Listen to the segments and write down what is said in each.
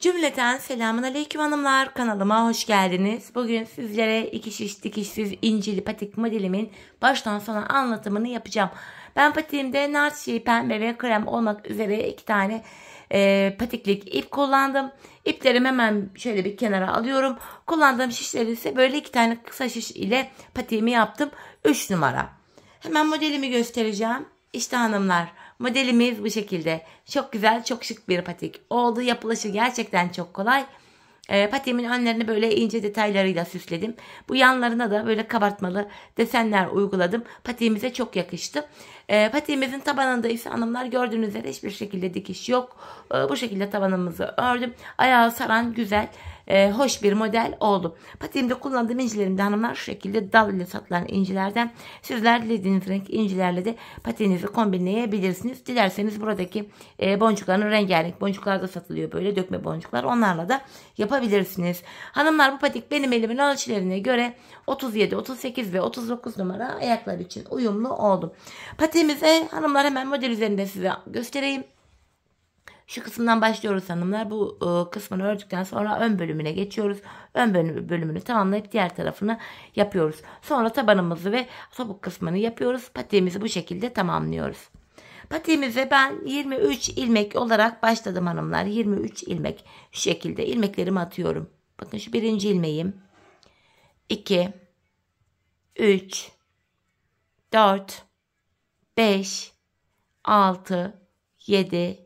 Cümleten selamun aleyküm hanımlar kanalıma hoş geldiniz. Bugün sizlere iki şiş dikişsiz incili patik modelimin baştan sona anlatımını yapacağım. Ben patiğimde nar pembe ve krem olmak üzere iki tane e, patiklik ip kullandım. İplerimi hemen şöyle bir kenara alıyorum. Kullandığım şişleri ise böyle iki tane kısa şiş ile patiğimi yaptım. 3 numara. Hemen modelimi göstereceğim. İşte hanımlar Modelimiz bu şekilde. Çok güzel, çok şık bir patik oldu. Yapılışı gerçekten çok kolay. E, patiğimin önlerini böyle ince detaylarıyla süsledim. Bu yanlarına da böyle kabartmalı desenler uyguladım. Patiğimize çok yakıştı. E, patiğimizin tabanında ise hanımlar gördüğünüz üzere hiçbir şekilde dikiş yok. E, bu şekilde tabanımızı ördüm. Ayağı saran güzel e, hoş bir model oldu. Patiğimde kullandığım incilerimde hanımlar şu şekilde dal ile satılan incilerden sizler dediğiniz renk incilerle de patiğinizi kombinleyebilirsiniz. Dilerseniz buradaki e, boncukların rengarenk boncuklar da satılıyor böyle dökme boncuklar onlarla da yapabilirsiniz. Hanımlar bu patik benim elimin ölçülerine göre 37, 38 ve 39 numara ayaklar için uyumlu oldu. Patiğimize hanımlar hemen model üzerinde size göstereyim. Şu kısımdan başlıyoruz hanımlar. Bu e, kısmını ördükten sonra ön bölümüne geçiyoruz. Ön bölümü, bölümünü tamamlayıp diğer tarafını yapıyoruz. Sonra tabanımızı ve topuk kısmını yapıyoruz. Patiğimizi bu şekilde tamamlıyoruz. Patiğimize ben 23 ilmek olarak başladım hanımlar. 23 ilmek şu şekilde ilmeklerimi atıyorum. Bakın şu birinci ilmeğim. 2 3 4 5 6 7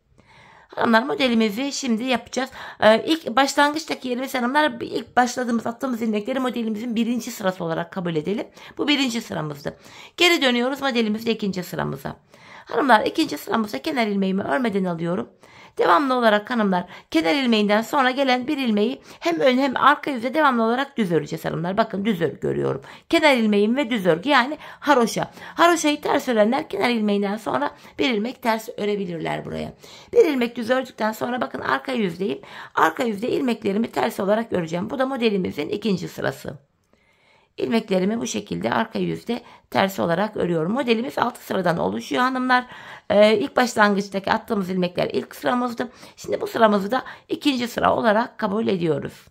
hanımlar modelimizi şimdi yapacağız. Ee, ilk başlangıçtaki yerimiz hanımlar ilk başladığımız attığımız ilmekleri modelimizin birinci sırası olarak kabul edelim. Bu birinci sıramızdı. Geri dönüyoruz modelimizin ikinci sıramıza. Hanımlar ikinci sıramıza kenar ilmeğimi örmeden alıyorum. Devamlı olarak hanımlar kenar ilmeğinden sonra gelen bir ilmeği hem ön hem arka yüze devamlı olarak düz öreceğiz hanımlar. Bakın düz örgü görüyorum. Kenar ilmeğim ve düz örgü yani haroşa. Haroşayı ters örenler kenar ilmeğinden sonra bir ilmek ters örebilirler buraya. Bir ilmek düz ördükten sonra bakın arka yüzdeyim. Arka yüzde ilmeklerimi ters olarak öreceğim. Bu da modelimizin ikinci sırası ilmeklerimi bu şekilde arka yüzde ters olarak örüyorum. Modelimiz 6 sıradan oluşuyor hanımlar. Ee, ilk başlangıçtaki attığımız ilmekler ilk sıramızdı. Şimdi bu sıramızı da ikinci sıra olarak kabul ediyoruz.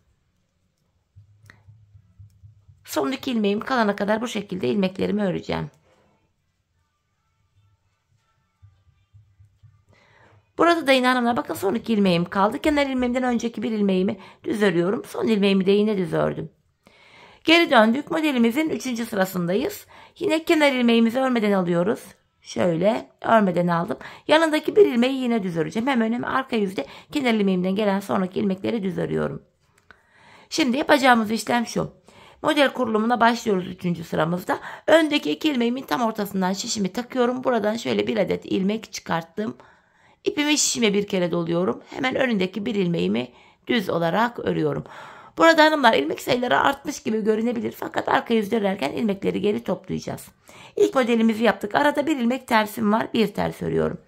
Son iki ilmeğim kalana kadar bu şekilde ilmeklerimi öreceğim. Burada da yine hanımlar bakın son iki ilmeğim kaldı. Kenar ilmeğimden önceki bir ilmeğimi düz örüyorum. Son ilmeğimi de yine düz ördüm. Geri döndük. Modelimizin 3. sırasındayız. Yine kenar ilmeğimizi örmeden alıyoruz. Şöyle örmeden aldım. Yanındaki bir ilmeği yine düz öreceğim. Hem ön hem arka yüzde kenar ilmeğimden gelen sonraki ilmekleri düz örüyorum. Şimdi yapacağımız işlem şu. Model kurulumuna başlıyoruz 3. sıramızda. Öndeki iki ilmeğimin tam ortasından şişimi takıyorum. Buradan şöyle bir adet ilmek çıkarttım. İpimi şişime bir kere doluyorum. Hemen önündeki bir ilmeğimi düz olarak örüyorum. Burada hanımlar ilmek sayıları artmış gibi görünebilir fakat arka yüz dönerken ilmekleri geri toplayacağız. İlk modelimizi yaptık. Arada bir ilmek tersim var. Bir ters örüyorum.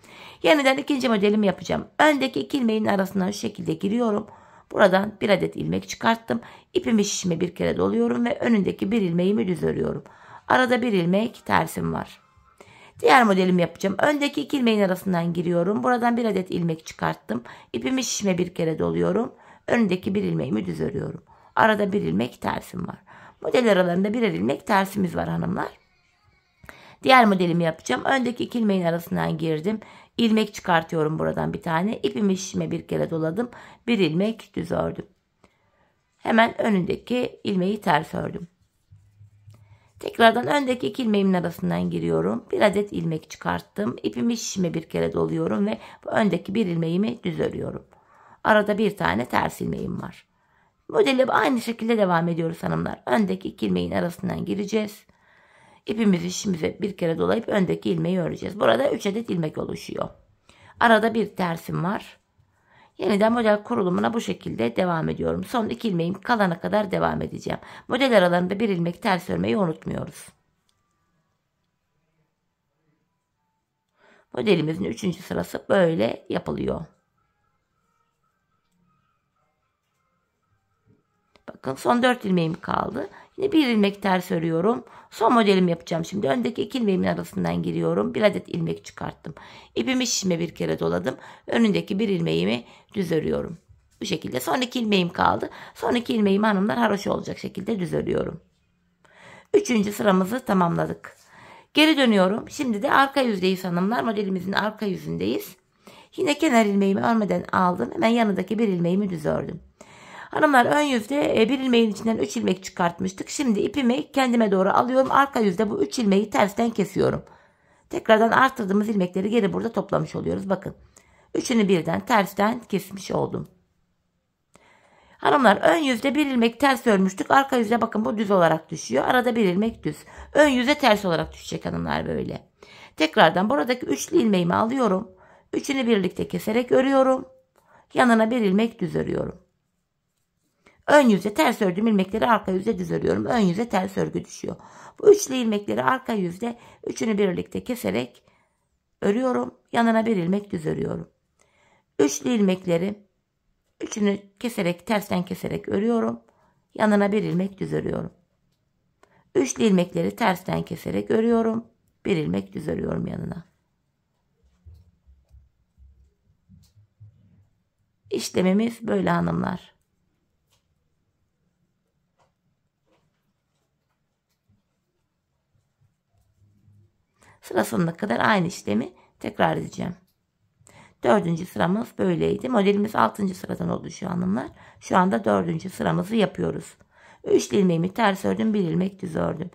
Yeniden ikinci modelimi yapacağım. Öndeki iki ilmeğin arasından şu şekilde giriyorum. Buradan bir adet ilmek çıkarttım. İpimi şişime bir kere doluyorum ve önündeki bir ilmeğimi düz örüyorum. Arada bir ilmek tersim var. Diğer modelimi yapacağım. Öndeki iki ilmeğin arasından giriyorum. Buradan bir adet ilmek çıkarttım. İpimi şişime bir kere doluyorum. Önündeki bir ilmeğimi düz örüyorum. Arada bir ilmek tersim var. Model aralarında birer ilmek tersimiz var hanımlar. Diğer modelimi yapacağım. Öndeki iki ilmeğin arasından girdim. İlmek çıkartıyorum buradan bir tane. İpimi şişime bir kere doladım. Bir ilmek düz ördüm. Hemen önündeki ilmeği ters ördüm. Tekrardan öndeki iki ilmeğimin arasından giriyorum. Bir adet ilmek çıkarttım. İpimi şişime bir kere doluyorum ve öndeki bir ilmeğimi düz örüyorum. Arada bir tane ters ilmeğim var. Modeli aynı şekilde devam ediyoruz hanımlar. Öndeki iki ilmeğin arasından gireceğiz. İpimizi şimdi bir kere dolayıp öndeki ilmeği öreceğiz. Burada 3 adet ilmek oluşuyor. Arada bir tersim var. Yeniden model kurulumuna bu şekilde devam ediyorum. Son iki ilmeğim kalana kadar devam edeceğim. Model aralarında bir ilmek ters örmeyi unutmuyoruz. Modelimizin üçüncü sırası böyle yapılıyor. Bakın son 4 ilmeğim kaldı. Yine bir ilmek ters örüyorum. Son modelimi yapacağım şimdi. Öndeki iki ilmeğimin arasından giriyorum. Bir adet ilmek çıkarttım. İpimi şişme bir kere doladım. Önündeki bir ilmeğimi düz örüyorum. Bu şekilde son iki ilmeğim kaldı. Son iki ilmeğimi hanımlar haroşa olacak şekilde düz örüyorum. Üçüncü sıramızı tamamladık. Geri dönüyorum. Şimdi de arka yüzdeyiz hanımlar. Modelimizin arka yüzündeyiz. Yine kenar ilmeğimi örmeden aldım. Hemen yanındaki bir ilmeğimi düz ördüm. Hanımlar ön yüzde e, bir ilmeğin içinden 3 ilmek çıkartmıştık. Şimdi ipimi kendime doğru alıyorum. Arka yüzde bu 3 ilmeği tersten kesiyorum. Tekrardan arttırdığımız ilmekleri geri burada toplamış oluyoruz. Bakın. Üçünü birden tersten kesmiş oldum. Hanımlar ön yüzde bir ilmek ters örmüştük. Arka yüzde bakın bu düz olarak düşüyor. Arada bir ilmek düz. Ön yüze ters olarak düşecek hanımlar böyle. Tekrardan buradaki üçlü ilmeğimi alıyorum. Üçünü birlikte keserek örüyorum. Yanına bir ilmek düz örüyorum. Ön yüze ters ördüm ilmekleri arka yüze düz örüyorum. Ön yüze ters örgü düşüyor. Bu üçlü ilmekleri arka yüzde üçünü birlikte keserek örüyorum. Yanına bir ilmek düz örüyorum. Üçlü ilmekleri üçünü keserek tersten keserek örüyorum. Yanına bir ilmek düz örüyorum. Üçlü ilmekleri tersten keserek örüyorum. Bir ilmek düz örüyorum yanına. İşlemimiz böyle hanımlar. Sıra sonuna kadar aynı işlemi tekrar edeceğim. Dördüncü sıramız böyleydi. Modelimiz altıncı sıradan oldu şu hanımlar. Şu anda dördüncü sıramızı yapıyoruz. Üçlü ilmeğimi ters ördüm. Bir ilmek düz ördüm.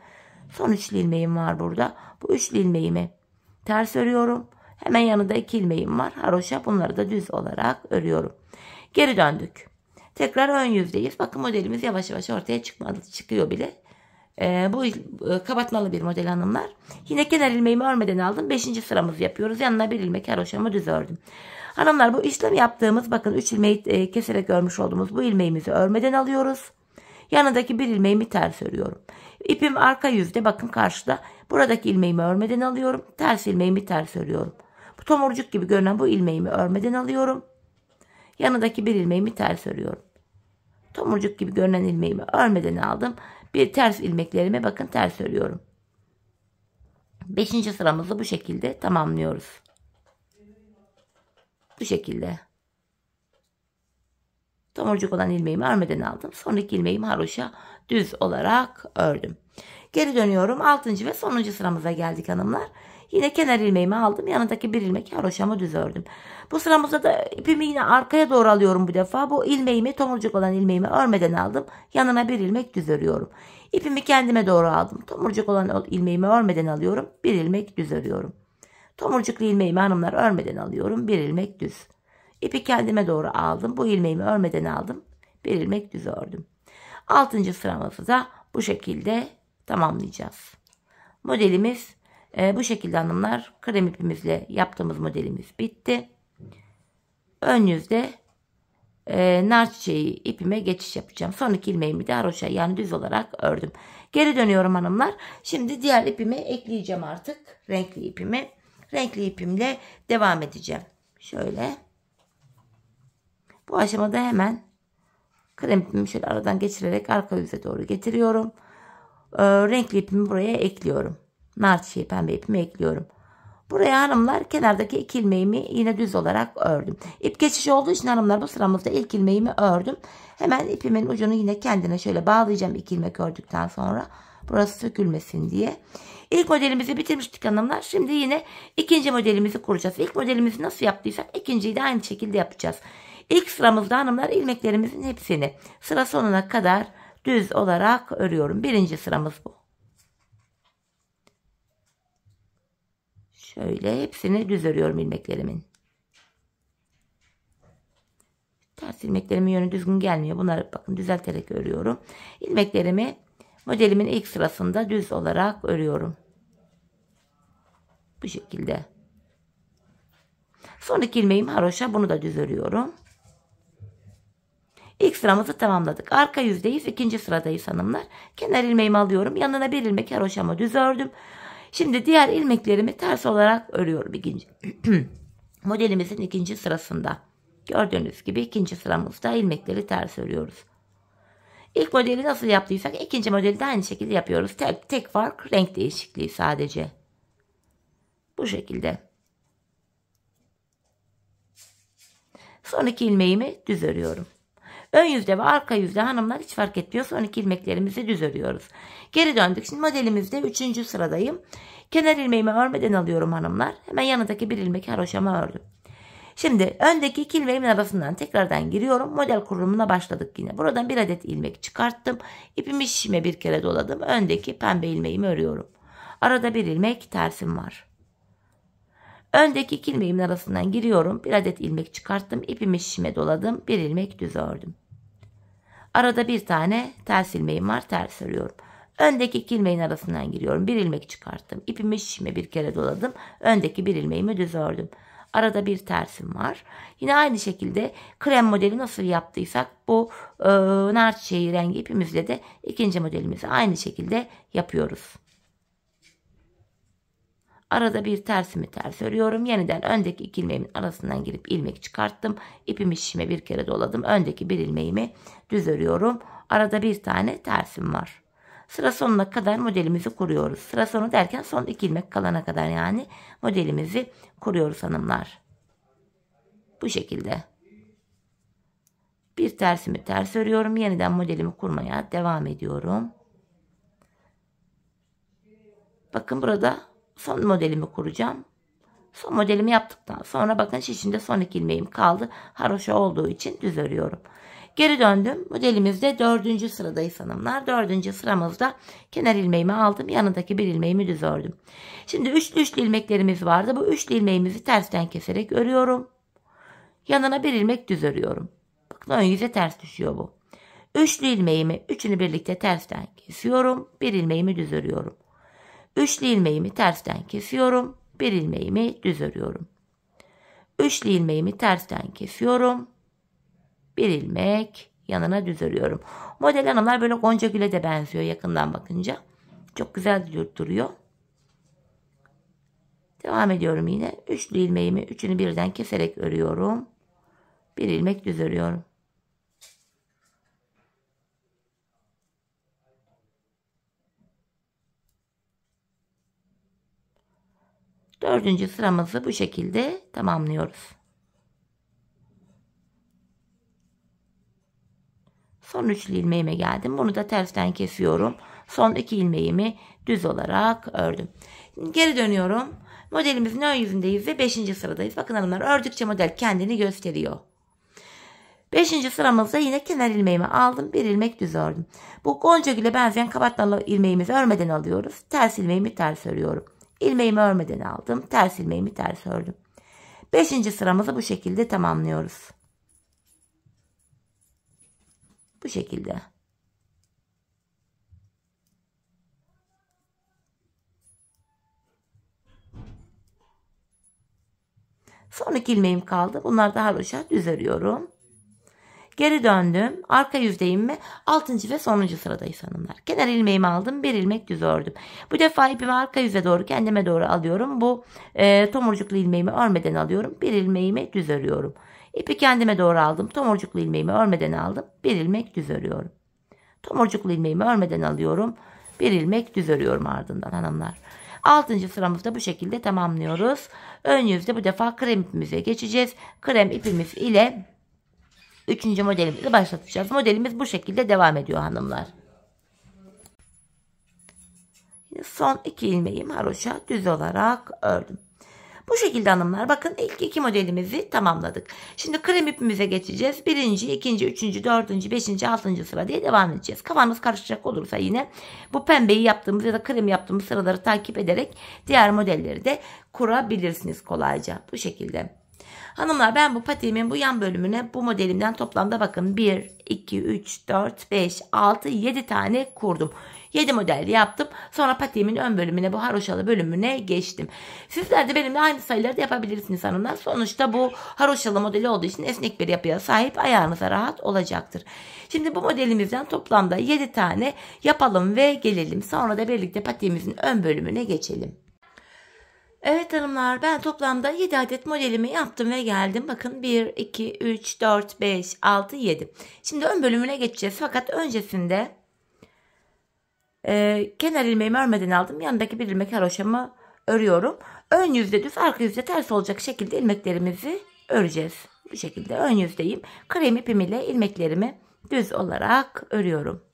Son üçlü ilmeğim var burada. Bu üçlü ilmeğimi ters örüyorum. Hemen yanında iki ilmeğim var. Haroşa bunları da düz olarak örüyorum. Geri döndük. Tekrar ön yüzdeyiz. Bakın modelimiz yavaş yavaş ortaya çıkmadı, çıkıyor bile. E, bu e, kabatmalı bir model hanımlar. Yine kenar ilmeğimi örmeden aldım. Beşinci sıramızı yapıyoruz. Yanına bir ilmek her haroşamı düz ördüm. Hanımlar bu işlem yaptığımız bakın 3 ilmeği e, keserek örmüş olduğumuz bu ilmeğimizi örmeden alıyoruz. Yanındaki bir ilmeğimi ters örüyorum. İpim arka yüzde bakın karşıda. Buradaki ilmeğimi örmeden alıyorum. Ters ilmeğimi ters örüyorum. Bu tomurcuk gibi görünen bu ilmeğimi örmeden alıyorum. Yanındaki bir ilmeğimi ters örüyorum. Tomurcuk gibi görünen ilmeğimi örmeden aldım bir ters ilmeklerime bakın ters örüyorum. Beşinci sıramızı bu şekilde tamamlıyoruz. Bu şekilde. Tomurcuk olan ilmeğimi örmeden aldım. Sonraki ilmeğimi haroşa düz olarak ördüm. Geri dönüyorum. 6. ve sonuncu sıramıza geldik hanımlar. Yine kenar ilmeğimi aldım. Yanındaki bir ilmek haroşamı düz ördüm. Bu sıramızda da ipimi yine arkaya doğru alıyorum bu defa. Bu ilmeğimi tomurcuk olan ilmeğimi örmeden aldım. Yanına bir ilmek düz örüyorum. İpimi kendime doğru aldım. Tomurcuk olan ilmeğimi örmeden alıyorum. Bir ilmek düz örüyorum. Tomurcuklu ilmeğimi hanımlar örmeden alıyorum. Bir ilmek düz. İpi kendime doğru aldım. Bu ilmeğimi örmeden aldım. Bir ilmek düz ördüm. Altıncı sıramızı da bu şekilde tamamlayacağız. Modelimiz e, bu şekilde hanımlar krem ipimizle yaptığımız modelimiz bitti. Ön yüzde e, nar çiçeği ipime geçiş yapacağım. Sonraki ilmeğimi de haroşa yani düz olarak ördüm. Geri dönüyorum hanımlar. Şimdi diğer ipimi ekleyeceğim artık. Renkli ipimi. Renkli ipimle devam edeceğim. Şöyle. Bu aşamada hemen krem ipimi şöyle aradan geçirerek arka yüze doğru getiriyorum. Ee, renkli ipimi buraya ekliyorum. Nar çiçeği pembe ipimi ekliyorum. Buraya hanımlar kenardaki iki ilmeğimi yine düz olarak ördüm. İp geçişi olduğu için hanımlar bu sıramızda ilk ilmeğimi ördüm. Hemen ipimin ucunu yine kendine şöyle bağlayacağım iki ilmek ördükten sonra. Burası sökülmesin diye. İlk modelimizi bitirmiştik hanımlar. Şimdi yine ikinci modelimizi kuracağız. İlk modelimizi nasıl yaptıysak ikinciyi de aynı şekilde yapacağız. İlk sıramızda hanımlar ilmeklerimizin hepsini sıra sonuna kadar düz olarak örüyorum. Birinci sıramız bu. Şöyle hepsini düz örüyorum ilmeklerimin. Ters ilmeklerimin yönü düzgün gelmiyor. Bunları bakın düzelterek örüyorum. İlmeklerimi modelimin ilk sırasında düz olarak örüyorum. Bu şekilde. Sonraki ilmeğim haroşa. Bunu da düz örüyorum. İlk sıramızı tamamladık. Arka yüzdeyiz. ikinci sıradayız hanımlar. Kenar ilmeğimi alıyorum. Yanına bir ilmek haroşama düz ördüm. Şimdi diğer ilmeklerimi ters olarak örüyorum ikinci. Modelimizin ikinci sırasında. Gördüğünüz gibi ikinci sıramızda ilmekleri ters örüyoruz. İlk modeli nasıl yaptıysak ikinci modeli de aynı şekilde yapıyoruz. Tek, tek fark renk değişikliği sadece. Bu şekilde. Son iki ilmeğimi düz örüyorum. Ön yüzde ve arka yüzde hanımlar hiç fark etmiyor. Son ilmeklerimizi düz örüyoruz. Geri döndük. Şimdi modelimizde üçüncü sıradayım. Kenar ilmeğimi örmeden alıyorum hanımlar. Hemen yanındaki bir ilmek haroşama ördüm. Şimdi öndeki iki ilmeğimin arasından tekrardan giriyorum. Model kurulumuna başladık yine. Buradan bir adet ilmek çıkarttım. İpimi şişime bir kere doladım. Öndeki pembe ilmeğimi örüyorum. Arada bir ilmek tersim var. Öndeki iki ilmeğimin arasından giriyorum. Bir adet ilmek çıkarttım. ipimi şişime doladım. Bir ilmek düz ördüm. Arada bir tane ters ilmeğim var. Ters örüyorum. Öndeki iki ilmeğin arasından giriyorum. Bir ilmek çıkarttım. ipimi şişime bir kere doladım. Öndeki bir ilmeğimi düz ördüm. Arada bir tersim var. Yine aynı şekilde krem modeli nasıl yaptıysak bu e, nar çiçeği rengi ipimizle de ikinci modelimizi aynı şekilde yapıyoruz. Arada bir tersimi ters örüyorum. Yeniden öndeki iki ilmeğimin arasından girip ilmek çıkarttım. İpimi şişime bir kere doladım. Öndeki bir ilmeğimi düz örüyorum. Arada bir tane tersim var. Sıra sonuna kadar modelimizi kuruyoruz. Sıra sonu derken son iki ilmek kalana kadar yani modelimizi kuruyoruz hanımlar. Bu şekilde. Bir tersimi ters örüyorum. Yeniden modelimi kurmaya devam ediyorum. Bakın burada son modelimi kuracağım. Son modelimi yaptıktan sonra bakın şişinde son iki ilmeğim kaldı. Haroşa olduğu için düz örüyorum. Geri döndüm. Modelimizde dördüncü sıradayız hanımlar. Dördüncü sıramızda kenar ilmeğimi aldım. Yanındaki bir ilmeğimi düz ördüm. Şimdi üçlü üçlü ilmeklerimiz vardı. Bu üçlü ilmeğimizi tersten keserek örüyorum. Yanına bir ilmek düz örüyorum. Bakın ön yüze ters düşüyor bu. Üçlü ilmeğimi, üçünü birlikte tersten kesiyorum. Bir ilmeğimi düz örüyorum. Üçlü ilmeğimi tersten kesiyorum. Bir ilmeğimi düz örüyorum. Üçlü ilmeğimi tersten kesiyorum. Bir ilmek yanına düz örüyorum. Model hanımlar böyle gonca güle de benziyor yakından bakınca. Çok güzel duruyor. Devam ediyorum yine. Üçlü ilmeğimi üçünü birden keserek örüyorum. Bir ilmek düz örüyorum. Dördüncü sıramızı bu şekilde tamamlıyoruz. Son üç ilmeğime geldim. Bunu da tersten kesiyorum. Son iki ilmeğimi düz olarak ördüm. geri dönüyorum. Modelimizin ön yüzündeyiz ve beşinci sıradayız. Bakın hanımlar ördükçe model kendini gösteriyor. Beşinci sıramızda yine kenar ilmeğimi aldım. Bir ilmek düz ördüm. Bu gonca güle benzeyen kabatnalı ilmeğimizi örmeden alıyoruz. Ters ilmeğimi ters örüyorum. İlmeğimi örmeden aldım. Ters ilmeğimi ters ördüm. Beşinci sıramızı bu şekilde tamamlıyoruz. Bu şekilde. Son iki ilmeğim kaldı. bunları da haroşa düz örüyorum. Geri döndüm. Arka yüzdeyim mi? Altıncı ve sonuncu sıradayız hanımlar. Kenar ilmeğimi aldım. Bir ilmek düz ördüm. Bu defa ipimi arka yüze doğru kendime doğru alıyorum. Bu e, tomurcuklu ilmeğimi örmeden alıyorum. Bir ilmeğimi düz örüyorum. İpi kendime doğru aldım. Tomurcuklu ilmeğimi örmeden aldım. Bir ilmek düz örüyorum. Tomurcuklu ilmeğimi örmeden alıyorum. Bir ilmek düz örüyorum ardından hanımlar. Altıncı sıramızda bu şekilde tamamlıyoruz. Ön yüzde bu defa krem ipimize geçeceğiz. Krem ipimiz ile Üçüncü modelimizi başlatacağız. Modelimiz bu şekilde devam ediyor hanımlar. Son iki ilmeğim haroşa düz olarak ördüm. Bu şekilde hanımlar bakın ilk iki modelimizi tamamladık. Şimdi krem ipimize geçeceğiz. Birinci, ikinci, üçüncü, dördüncü, beşinci, altıncı sıra diye devam edeceğiz. Kafanız karışacak olursa yine bu pembeyi yaptığımız ya da krem yaptığımız sıraları takip ederek diğer modelleri de kurabilirsiniz kolayca. Bu şekilde. Hanımlar ben bu patiğimin bu yan bölümüne bu modelimden toplamda bakın 1, 2, 3, 4, 5, 6, 7 tane kurdum. 7 model yaptım. Sonra patiğimin ön bölümüne bu haroşalı bölümüne geçtim. Sizler de benimle aynı sayıları da yapabilirsiniz hanımlar. Sonuçta bu haroşalı modeli olduğu için esnek bir yapıya sahip ayağınıza rahat olacaktır. Şimdi bu modelimizden toplamda 7 tane yapalım ve gelelim. Sonra da birlikte patiğimizin ön bölümüne geçelim. Evet hanımlar ben toplamda 7 adet modelimi yaptım ve geldim. Bakın 1, 2, 3, 4, 5, 6, 7. Şimdi ön bölümüne geçeceğiz. Fakat öncesinde e, kenar ilmeğimi örmeden aldım. Yanındaki bir ilmek haroşamı örüyorum. Ön yüzde düz arka yüzde ters olacak şekilde ilmeklerimizi öreceğiz. Bu şekilde ön yüzdeyim. Krem ipim ile ilmeklerimi düz olarak örüyorum.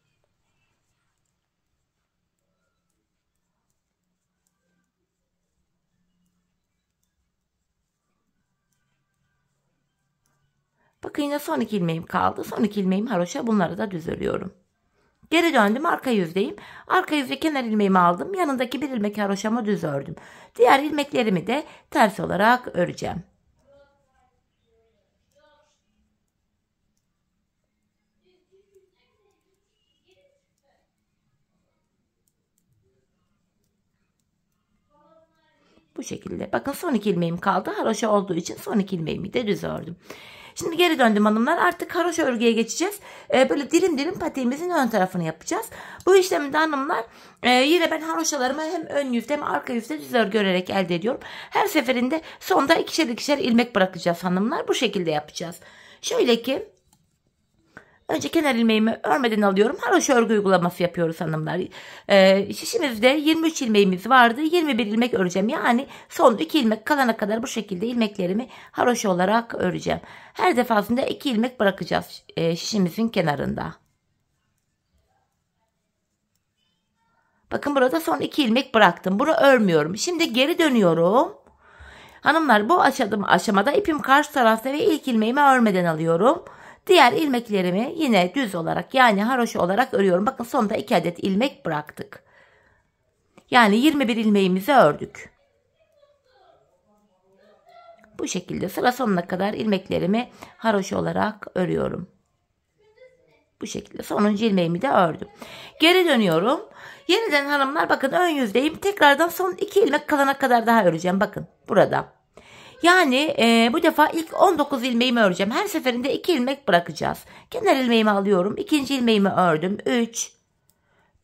yine son iki ilmeğim kaldı. Son iki ilmeğim haroşa bunları da düz örüyorum. Geri döndüm arka yüzdeyim. Arka yüzde kenar ilmeğimi aldım. Yanındaki bir ilmek haroşamı düz ördüm. Diğer ilmeklerimi de ters olarak öreceğim. Bu şekilde. Bakın son iki ilmeğim kaldı. Haroşa olduğu için son iki ilmeğimi de düz ördüm. Şimdi geri döndüm hanımlar. Artık karoşa örgüye geçeceğiz. E, böyle dilim dilim patiğimizin ön tarafını yapacağız. Bu işlemde hanımlar e, yine ben haroşalarımı hem ön yüzde hem arka yüzde düz örgü örerek elde ediyorum. Her seferinde sonda ikişer ikişer ilmek bırakacağız hanımlar. Bu şekilde yapacağız. Şöyle ki Önce kenar ilmeğimi örmeden alıyorum. Haroş örgü uygulaması yapıyoruz hanımlar. Ee, şişimizde 23 ilmeğimiz vardı. 21 ilmek öreceğim. Yani son 2 ilmek kalana kadar bu şekilde ilmeklerimi haroş olarak öreceğim. Her defasında 2 ilmek bırakacağız e, şişimizin kenarında. Bakın burada son 2 ilmek bıraktım. Bunu örmüyorum. Şimdi geri dönüyorum. Hanımlar bu aşamada ipim karşı tarafta ve ilk ilmeğimi örmeden alıyorum. Diğer ilmeklerimi yine düz olarak yani haroşa olarak örüyorum. Bakın sonunda 2 adet ilmek bıraktık. Yani 21 ilmeğimizi ördük. Bu şekilde sıra sonuna kadar ilmeklerimi haroşa olarak örüyorum. Bu şekilde sonuncu ilmeğimi de ördüm. Geri dönüyorum. Yeniden hanımlar bakın ön yüzdeyim. Tekrardan son iki ilmek kalana kadar daha öreceğim. Bakın burada. Yani e, bu defa ilk 19 ilmeğimi öreceğim. Her seferinde 2 ilmek bırakacağız. Kenar ilmeğimi alıyorum. İkinci ilmeğimi ördüm. 3,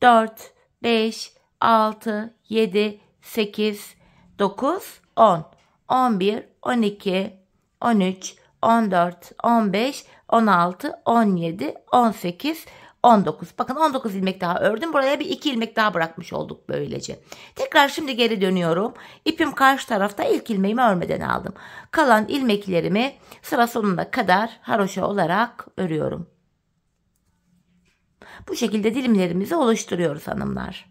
4, 5, 6, 7, 8, 9, 10, 11, 12, 13, 14, 15, 16, 17, 18, 19. Bakın 19 ilmek daha ördüm. Buraya bir 2 ilmek daha bırakmış olduk böylece. Tekrar şimdi geri dönüyorum. İpim karşı tarafta ilk ilmeğimi örmeden aldım. Kalan ilmeklerimi sıra sonuna kadar haroşa olarak örüyorum. Bu şekilde dilimlerimizi oluşturuyoruz hanımlar.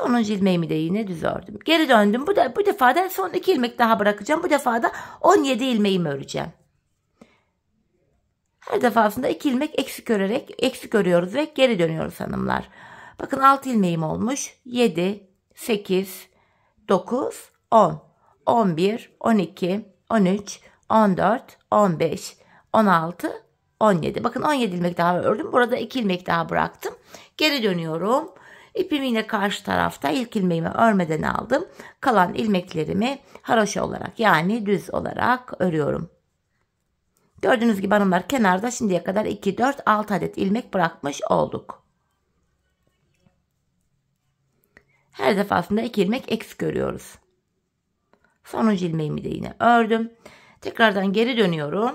Sonuncu ilmeğimi de yine düz ördüm. Geri döndüm. Bu, da, bu defa da son iki ilmek daha bırakacağım. Bu defa da 17 ilmeğimi öreceğim. Her defasında iki ilmek eksik örerek eksik örüyoruz ve geri dönüyoruz hanımlar. Bakın 6 ilmeğim olmuş. 7, 8, 9, 10, 11, 12, 13, 14, 15, 16, 17. Bakın 17 ilmek daha ördüm. Burada 2 ilmek daha bıraktım. Geri dönüyorum. İpimi yine karşı tarafta ilk ilmeğimi örmeden aldım. Kalan ilmeklerimi haroşa olarak yani düz olarak örüyorum. Gördüğünüz gibi hanımlar kenarda şimdiye kadar 2, 4, 6 adet ilmek bırakmış olduk. Her defasında 2 ilmek eksik örüyoruz. Sonuncu ilmeğimi de yine ördüm. Tekrardan geri dönüyorum.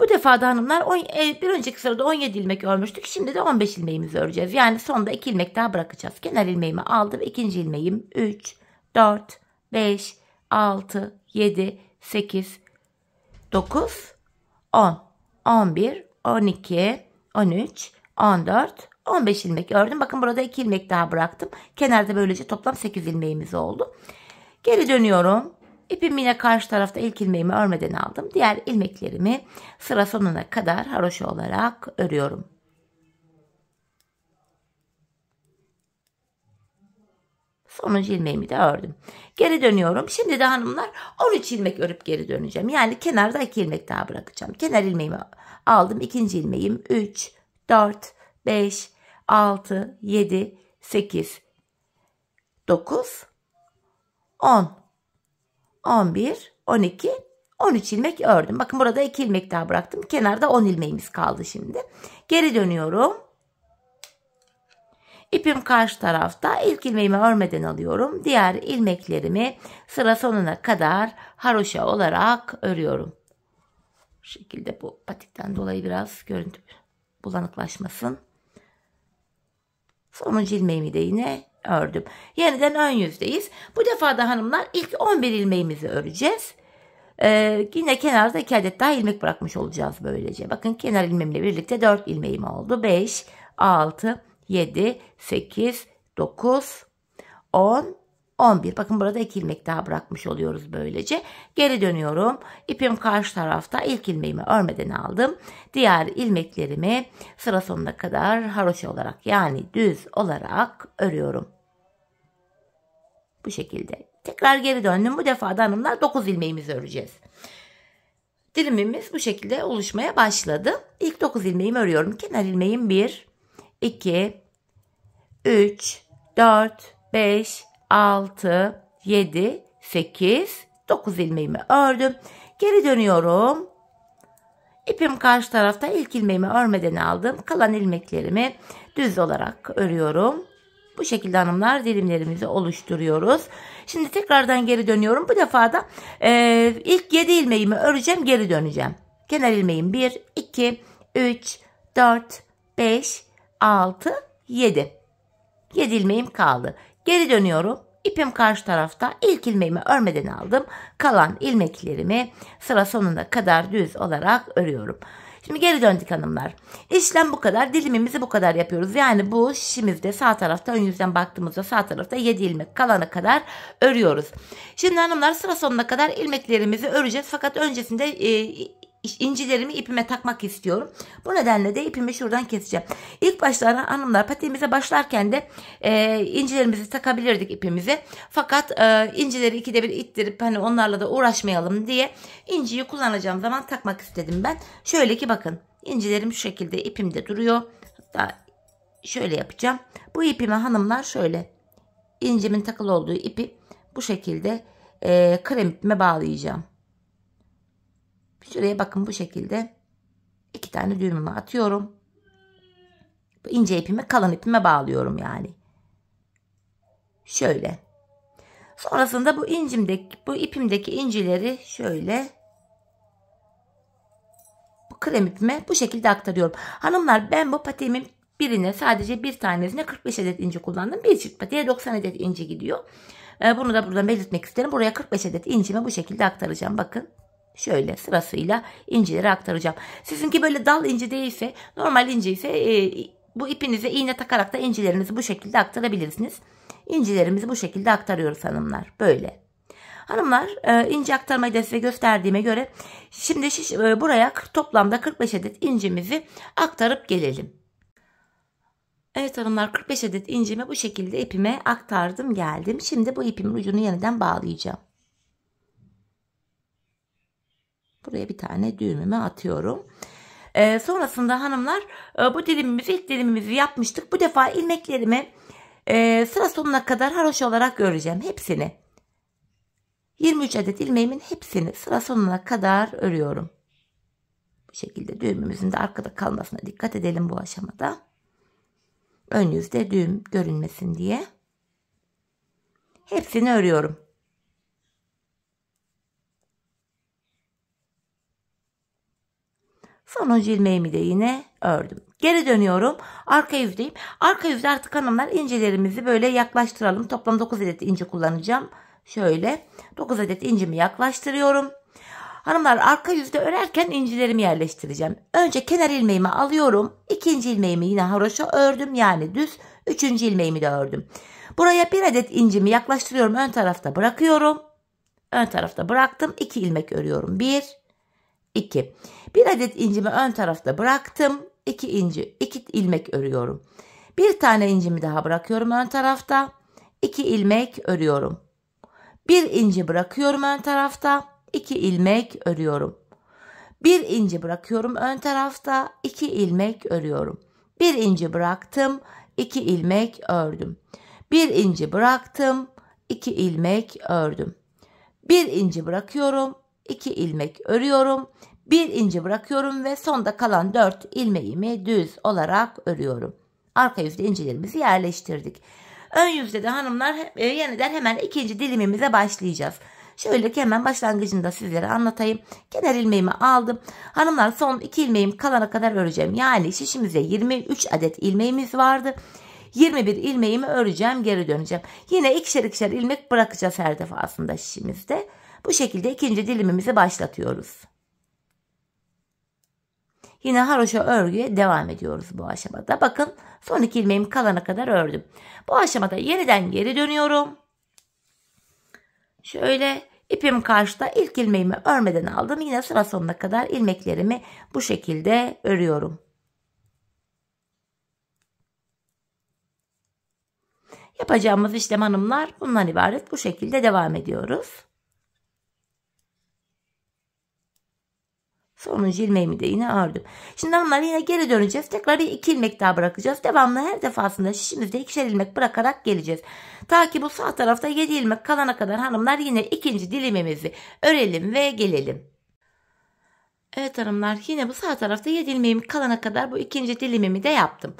Bu defa da hanımlar e, bir önceki sırada 17 ilmek örmüştük. Şimdi de 15 ilmeğimizi öreceğiz. Yani sonda 2 ilmek daha bırakacağız. Kenar ilmeğimi aldım. ikinci ilmeğim 3, 4, 5, 6, 7, 8, 9, 10, 11, 12, 13, 14, 15 ilmek ördüm. Bakın burada 2 ilmek daha bıraktım. Kenarda böylece toplam 8 ilmeğimiz oldu. Geri dönüyorum. İpimi yine karşı tarafta ilk ilmeğimi örmeden aldım. Diğer ilmeklerimi sıra sonuna kadar haroşa olarak örüyorum. Sonuncu ilmeğimi de ördüm. Geri dönüyorum. Şimdi de hanımlar 13 ilmek örüp geri döneceğim. Yani kenarda 2 ilmek daha bırakacağım. Kenar ilmeğimi aldım. İkinci ilmeğim 3, 4, 5, 6, 7, 8, 9, 10. 11, 12, 13 ilmek ördüm. Bakın burada 2 ilmek daha bıraktım. Kenarda 10 ilmeğimiz kaldı şimdi. Geri dönüyorum. İpim karşı tarafta. İlk ilmeğimi örmeden alıyorum. Diğer ilmeklerimi sıra sonuna kadar haroşa olarak örüyorum. Bu şekilde bu patikten dolayı biraz görüntü bulanıklaşmasın. Sonuncu ilmeğimi de yine ördüm. Yeniden ön yüzdeyiz. Bu defa da hanımlar ilk 11 ilmeğimizi öreceğiz. Ee, yine kenarda 2 adet daha ilmek bırakmış olacağız böylece. Bakın kenar ilmeğimle birlikte 4 ilmeğim oldu. 5, 6, 7, 8, 9, 10, 11. Bakın burada 2 ilmek daha bırakmış oluyoruz böylece. Geri dönüyorum. İpim karşı tarafta. İlk ilmeğimi örmeden aldım. Diğer ilmeklerimi sıra sonuna kadar haroşa olarak yani düz olarak örüyorum. Bu şekilde. Tekrar geri döndüm. Bu defa da hanımlar 9 ilmeğimizi öreceğiz. Dilimimiz bu şekilde oluşmaya başladı. İlk 9 ilmeğimi örüyorum. Kenar ilmeğim 1, 2, 3, 4, 5, 6, 7, 8, 9 ilmeğimi ördüm. Geri dönüyorum. İpim karşı tarafta ilk ilmeğimi örmeden aldım. Kalan ilmeklerimi düz olarak örüyorum. Bu şekilde hanımlar dilimlerimizi oluşturuyoruz. Şimdi tekrardan geri dönüyorum. Bu defa da e, ilk 7 ilmeğimi öreceğim geri döneceğim. Kenar ilmeğim 1, 2, 3, 4, 5, 6, 7. 7 ilmeğim kaldı. Geri dönüyorum. İpim karşı tarafta İlk ilmeğimi örmeden aldım. Kalan ilmeklerimi sıra sonuna kadar düz olarak örüyorum. Şimdi geri döndük hanımlar. İşlem bu kadar. Dilimimizi bu kadar yapıyoruz. Yani bu şişimizde sağ tarafta ön yüzden baktığımızda sağ tarafta 7 ilmek kalana kadar örüyoruz. Şimdi hanımlar sıra sonuna kadar ilmeklerimizi öreceğiz. Fakat öncesinde e, incilerimi ipime takmak istiyorum. Bu nedenle de ipimi şuradan keseceğim. İlk başlarda hanımlar patiğimize başlarken de e, incilerimizi takabilirdik ipimize. Fakat e, incileri ikide bir ittirip hani onlarla da uğraşmayalım diye inciyi kullanacağım zaman takmak istedim ben. Şöyle ki bakın incilerim şu şekilde ipimde duruyor. Hatta şöyle yapacağım. Bu ipimi hanımlar şöyle incimin takılı olduğu ipi bu şekilde e, krem ipime bağlayacağım. Şuraya bakın bu şekilde iki tane düğümümü atıyorum. İnce ipime kalın ipime bağlıyorum yani. Şöyle. Sonrasında bu incimdeki bu ipimdeki incileri şöyle bu krem ipime bu şekilde aktarıyorum. Hanımlar ben bu patiğimin birine sadece bir tanesine 45 adet inci kullandım. Bir çift patiğe 90 adet inci gidiyor. Ee, bunu da buradan belirtmek isterim. Buraya 45 adet incimi bu şekilde aktaracağım. Bakın. Şöyle sırasıyla incileri aktaracağım. Sizinki böyle dal inci değilse normal inci ise e, bu ipinize iğne takarak da incilerinizi bu şekilde aktarabilirsiniz. İncilerimizi bu şekilde aktarıyoruz hanımlar. Böyle. Hanımlar e, ince aktarmayı da size gösterdiğime göre şimdi şiş, e, buraya toplamda 45 adet incimizi aktarıp gelelim. Evet hanımlar 45 adet incimi bu şekilde ipime aktardım geldim. Şimdi bu ipimin ucunu yeniden bağlayacağım. Buraya bir tane düğümümü atıyorum. Ee, sonrasında hanımlar e, bu dilimimizi ilk dilimimizi yapmıştık. Bu defa ilmeklerimi e, sıra sonuna kadar haroş olarak öreceğim. Hepsini. 23 adet ilmeğimin hepsini sıra sonuna kadar örüyorum. Bu şekilde düğümümüzün de arkada kalmasına dikkat edelim bu aşamada. Ön yüzde düğüm görünmesin diye. Hepsini örüyorum. Sonuncu ilmeğimi de yine ördüm. Geri dönüyorum. Arka yüzdeyim. Arka yüzde artık hanımlar incelerimizi böyle yaklaştıralım. Toplam 9 adet ince kullanacağım. Şöyle 9 adet incimi yaklaştırıyorum. Hanımlar arka yüzde örerken incilerimi yerleştireceğim. Önce kenar ilmeğimi alıyorum. İkinci ilmeğimi yine haroşa ördüm. Yani düz. Üçüncü ilmeğimi de ördüm. Buraya bir adet incimi yaklaştırıyorum. Ön tarafta bırakıyorum. Ön tarafta bıraktım. 2 ilmek örüyorum. 1 2 bir adet incimi ön tarafta bıraktım. 2 inci, 2 ilmek örüyorum. Bir tane incimi daha bırakıyorum ön tarafta. 2 ilmek örüyorum. Bir inci bırakıyorum ön tarafta. 2 ilmek örüyorum. Bir inci bırakıyorum ön tarafta. 2 ilmek örüyorum. Bir inci bıraktım. 2 ilmek ördüm. Bir inci bıraktım. 2 ilmek ördüm. Bir inci bırakıyorum. 2 ilmek örüyorum. 1 inci bırakıyorum ve sonda kalan 4 ilmeğimi düz olarak örüyorum. Arka yüzde incilerimizi yerleştirdik. Ön yüzde de hanımlar e, yeniden hemen ikinci dilimimize başlayacağız. Şöyle ki hemen başlangıcında sizlere anlatayım. Kenar ilmeğimi aldım. Hanımlar son 2 ilmeğim kalana kadar öreceğim. Yani şişimize 23 adet ilmeğimiz vardı. 21 ilmeğimi öreceğim geri döneceğim. Yine ikişer ikişer ilmek bırakacağız her defasında şişimizde. Bu şekilde ikinci dilimimizi başlatıyoruz. Yine haroşa örgüye devam ediyoruz bu aşamada. Bakın son iki ilmeğim kalana kadar ördüm. Bu aşamada yeniden geri dönüyorum. Şöyle ipim karşıda ilk ilmeğimi örmeden aldım. Yine sıra sonuna kadar ilmeklerimi bu şekilde örüyorum. Yapacağımız işlem hanımlar bundan ibaret bu şekilde devam ediyoruz. Sonuncu ilmeğimi de yine ördüm. Şimdi hanımlar yine geri döneceğiz. Tekrar bir iki ilmek daha bırakacağız. Devamlı her defasında şişimizde ikişer ilmek bırakarak geleceğiz. Ta ki bu sağ tarafta yedi ilmek kalana kadar hanımlar yine ikinci dilimimizi örelim ve gelelim. Evet hanımlar yine bu sağ tarafta yedi ilmeğim kalana kadar bu ikinci dilimimi de yaptım.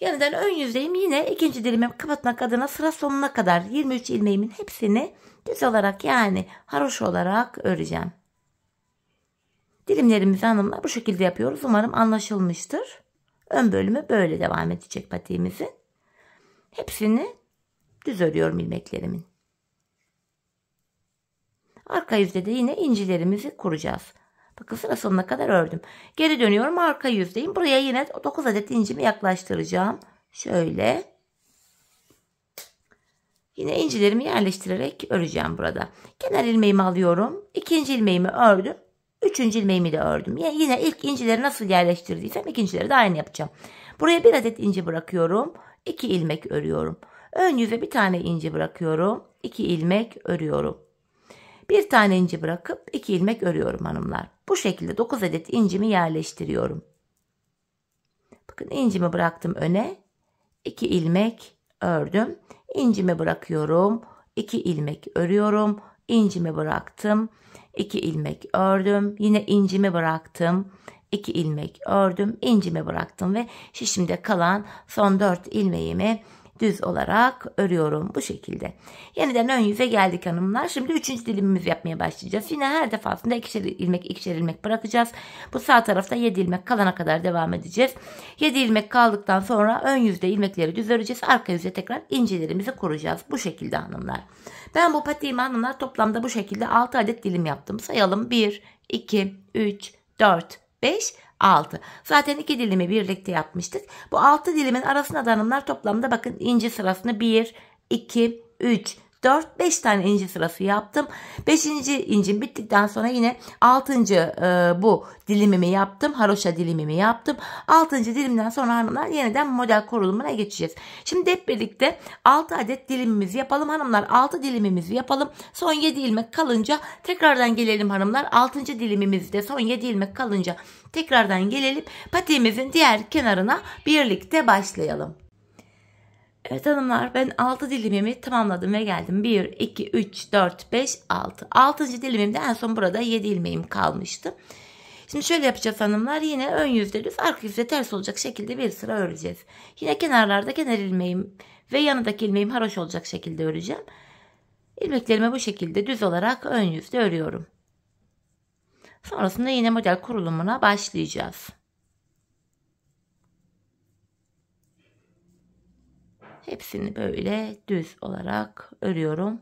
Yeniden ön yüzdeyim yine ikinci dilimimi kapatmak adına sıra sonuna kadar 23 ilmeğimin hepsini düz olarak yani haroş olarak öreceğim. Dilimlerimizi hanımlar bu şekilde yapıyoruz. Umarım anlaşılmıştır. Ön bölümü böyle devam edecek patiğimizin. Hepsini düz örüyorum ilmeklerimin. Arka yüzde de yine incilerimizi kuracağız. Bakın sıra sonuna kadar ördüm. Geri dönüyorum arka yüzdeyim. Buraya yine 9 adet incimi yaklaştıracağım. Şöyle. Yine incilerimi yerleştirerek öreceğim burada. Kenar ilmeğimi alıyorum. İkinci ilmeğimi ördüm. Üçüncü ilmeğimi de ördüm. Yine ilk incileri nasıl yerleştirdiysem ikincileri de aynı yapacağım. Buraya bir adet inci bırakıyorum. 2 ilmek örüyorum. Ön yüze bir tane inci bırakıyorum. 2 ilmek örüyorum. Bir tane inci bırakıp iki ilmek örüyorum hanımlar. Bu şekilde 9 adet incimi yerleştiriyorum. Bakın incimi bıraktım öne. 2 ilmek ördüm. İncimi bırakıyorum. 2 ilmek örüyorum incimi bıraktım. 2 ilmek ördüm. Yine incimi bıraktım. 2 ilmek ördüm. incimi bıraktım ve şişimde kalan son 4 ilmeğimi düz olarak örüyorum bu şekilde. Yeniden ön yüze geldik hanımlar. Şimdi üçüncü dilimimizi yapmaya başlayacağız. Yine her defasında ikişer ilmek ikişer ilmek bırakacağız. Bu sağ tarafta 7 ilmek kalana kadar devam edeceğiz. 7 ilmek kaldıktan sonra ön yüzde ilmekleri düz öreceğiz. Arka yüze tekrar incilerimizi kuracağız. Bu şekilde hanımlar. Ben bu patiğimi hanımlar toplamda bu şekilde 6 adet dilim yaptım. Sayalım 1, 2, 3, 4, 5, 6. Zaten iki dilimi birlikte yapmıştık. Bu 6 dilimin arasına da hanımlar toplamda bakın ince sırasını 1, 2, 3, 4-5 tane inci sırası yaptım. 5. incim bittikten sonra yine 6. E, bu dilimimi yaptım. Haroşa dilimimi yaptım. 6. dilimden sonra hanımlar yeniden model kurulumuna geçeceğiz. Şimdi hep birlikte 6 adet dilimimizi yapalım. Hanımlar 6 dilimimizi yapalım. Son 7 ilmek kalınca tekrardan gelelim hanımlar. 6. dilimimizde son 7 ilmek kalınca tekrardan gelelim. Patiğimizin diğer kenarına birlikte başlayalım. Evet hanımlar ben 6 dilimimi tamamladım ve geldim. 1, 2, 3, 4, 5, 6. 6. dilimimde en son burada 7 ilmeğim kalmıştı. Şimdi şöyle yapacağız hanımlar. Yine ön yüzde düz, arka yüzde ters olacak şekilde bir sıra öreceğiz. Yine kenarlarda kenar ilmeğim ve yanındaki ilmeğim haroş olacak şekilde öreceğim. İlmeklerimi bu şekilde düz olarak ön yüzde örüyorum. Sonrasında yine model kurulumuna başlayacağız. Hepsini böyle düz olarak örüyorum.